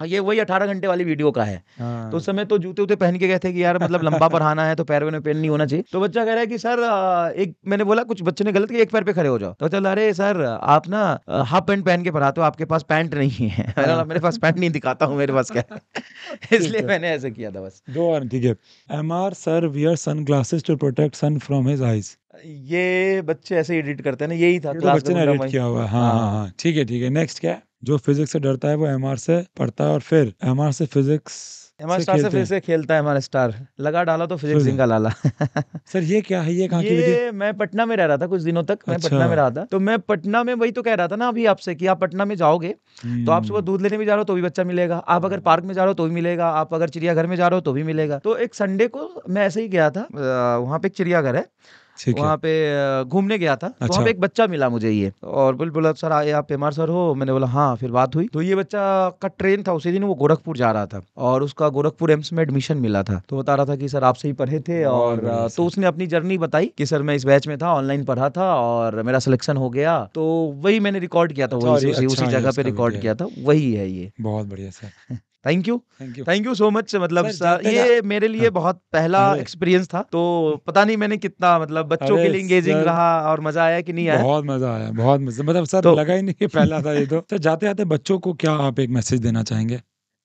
हाँ, ये वही अठारह घंटे वाली वीडियो का है हाँ। तो उस समय तो जूते उते पहन के गए थे कि यार मतलब लंबा पढ़ाना है तो पैर में पेन नहीं होना चाहिए तो बच्चा कह रहा है कि सर एक मैंने बोला कुछ बच्चे ने गलत किया एक पैर पे खड़े हो जाओ तो चल अरे सर आप ना हाफ पैंट पहन के पढ़ाते हो आपके पास पैंट नहीं है मेरे पास पैंट नहीं दिखाता हूँ मेरे पास क्या इसलिए मैंने ऐसे किया था बस गो ऑन ठीक है M R sir wear sunglasses to protect sun from his eyes ये बच्चे ऐसे एडिट करते हैं ना यही था तो बच्चे ने एडिट किया हुआ हाँ, हाँ हाँ ठीक है ठीक है नेक्स्ट क्या जो फिजिक्स से डरता है वो एम से पढ़ता है और फिर एम से फिजिक्स एमआर स्टार से फिर से खेलता है स्टार लगा डाला तो फिजिक्स सिंह का लाला सर ये क्या है ये की मैं पटना में रह रहा था कुछ दिनों तक मैं अच्छा। पटना में रहा था तो मैं पटना में वही तो कह रहा था ना अभी आपसे कि आप पटना में जाओगे तो आप सुबह हम्म। दूध लेने भी जा रहे हो तो भी बच्चा मिलेगा आप अगर पार्क में जा रहे हो तो भी मिलेगा आप अगर चिड़ियाघर में जा रहे हो तो भी मिलेगा तो एक संडे को मैं ऐसे ही गया था वहाँ पे एक चिड़ियाघर है वहाँ पे घूमने गया था तो अच्छा। तो वहाँ एक बच्चा मिला मुझे ये और बोल बोला सर आए आप बीमार सर हो मैंने बोला हाँ फिर बात हुई तो ये बच्चा का ट्रेन था उसी दिन वो गोरखपुर जा रहा था और उसका गोरखपुर एम्स में एडमिशन मिला था तो बता रहा था कि सर आपसे ही पढ़े थे और तो उसने अपनी जर्नी बताई कि सर मैं इस बैच में था ऑनलाइन पढ़ा था और मेरा सिलेक्शन हो गया तो वही मैंने रिकॉर्ड किया था वही उसी अच्छा, जगह पे रिकॉर्ड किया था वही है ये बहुत बढ़िया sir thank you thank you so much मतलब सर, ये मेरे लिए हाँ। बहुत पहला एक्सपीरियंस था तो पता नहीं मैंने कितना मतलब बच्चों के लिए इंगेजिंग रहा और मजा आया कि नहीं आया बहुत मजा आया बहुत मजा मतलब सर तो लगा ही नहीं पहला था ये तो सर तो जाते जाते बच्चों को क्या आप एक मैसेज देना चाहेंगे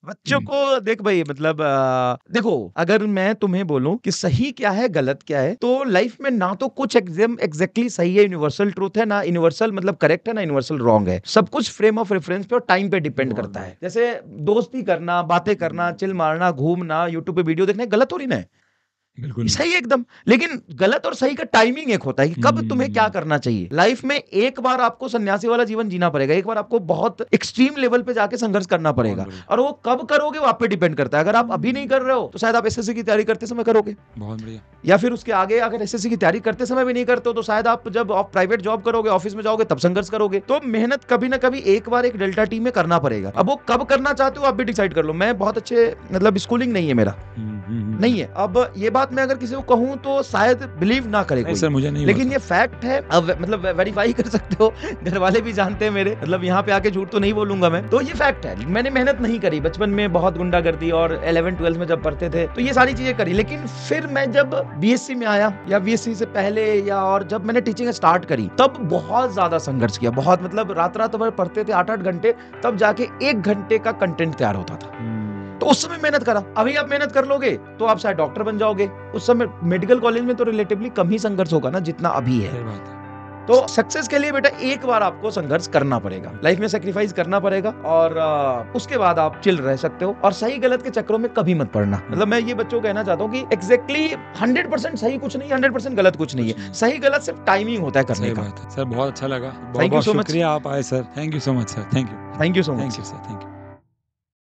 बच्चों हम्म। को देख भाई मतलब आ, देखो अगर मैं तुम्हें बोलूं कि सही क्या है गलत क्या है तो लाइफ में ना तो कुछ एग्जाम एग्जैक्टली सही है यूनिवर्सल ट्रूथ है ना यूनिवर्सल मतलब करेक्ट है ना यूनिवर्सल रॉन्ग है सब कुछ फ्रेम ऑफ रेफरेंस पे और टाइम पे डिपेंड करता है जैसे दोस्ती करना बातें करना चिल हम्म। मारना घूमना यूट्यूब पे वीडियो देखना गलत हो रही ना सही एकदम लेकिन गलत और सही का टाइमिंग एक होता है कि कब तुम्हें क्या हम्म। करना चाहिए लाइफ में एक बार आपको सन्यासी वाला जीवन जीना पड़ेगा एक बार आपको बहुत एक्सट्रीम लेवल पे जाके संघर्ष करना पड़ेगा और वो कब करोगे वो आप पे डिपेंड करता है अगर आप अभी नहीं कर रहे हो तो शायद आप एसएससी की तैयारी करते समय करोगे बहुत बढ़िया या फिर उसके आगे अगर एसएससी की तैयारी करते समय भी नहीं करते हो तो शायद आप जब आप प्राइवेट जॉब करोगे ऑफिस में जाओगे तब संघर्ष करोगे तो मेहनत कभी ना कभी एक बार एक डेल्टा टीम में करना पड़ेगा अब वो कब करना चाहते हो आप भी डिसाइड कर लो मैं बहुत अच्छे मतलब स्कूलिंग नहीं है मेरा हम्म, हम्म, नहीं है अब ये बात बात मैं अगर किसी को कहूँ तो शायद बिलीव ना करे सर मुझे नहीं लेकिन ये फैक्ट है अब मतलब वेरीफाई कर सकते हो घर वाले भी जानते हैं मेरे मतलब यहाँ पे आके झूठ तो नहीं बोलूंगा मैं तो ये फैक्ट है मैंने मेहनत नहीं करी बचपन में बहुत गुंडा करती और इलेवन ट्वेल्थ में जब पढ़ते थे तो ये सारी चीजें करी लेकिन फिर मैं जब बीएससी में आया या बीएससी से पहले या और जब मैंने टीचिंग स्टार्ट करी तब बहुत ज्यादा संघर्ष किया बहुत मतलब रात रात भर पढ़ते थे आठ आठ घंटे तब जाके एक घंटे का कंटेंट तैयार होता था हम्म। तो उस समय मेहनत करा अभी आप मेहनत कर लोगे तो आप शायद डॉक्टर बन जाओगे उस समय मेडिकल कॉलेज में तो रिलेटिवली कम ही संघर्ष होगा ना जितना अभी है तो सक्सेस के लिए बेटा एक बार आपको संघर्ष करना पड़ेगा लाइफ में सेक्रीफाइस करना पड़ेगा और आ, उसके बाद आप चिल रह सकते हो और सही गलत के चक्रों में कभी मत पड़ना हम्म। मतलब मैं ये बच्चों को कहना चाहता हूँ कि एक्जेक्टली हंड्रेड परसेंट सही कुछ नहीं हंड्रेड परसेंट गलत कुछ नहीं है सही गलत सिर्फ टाइमिंग होता है करने का सर बहुत अच्छा लगा थैंक यू सो मच आप आए sir thank you so much sir thank you thank you so much sir thank you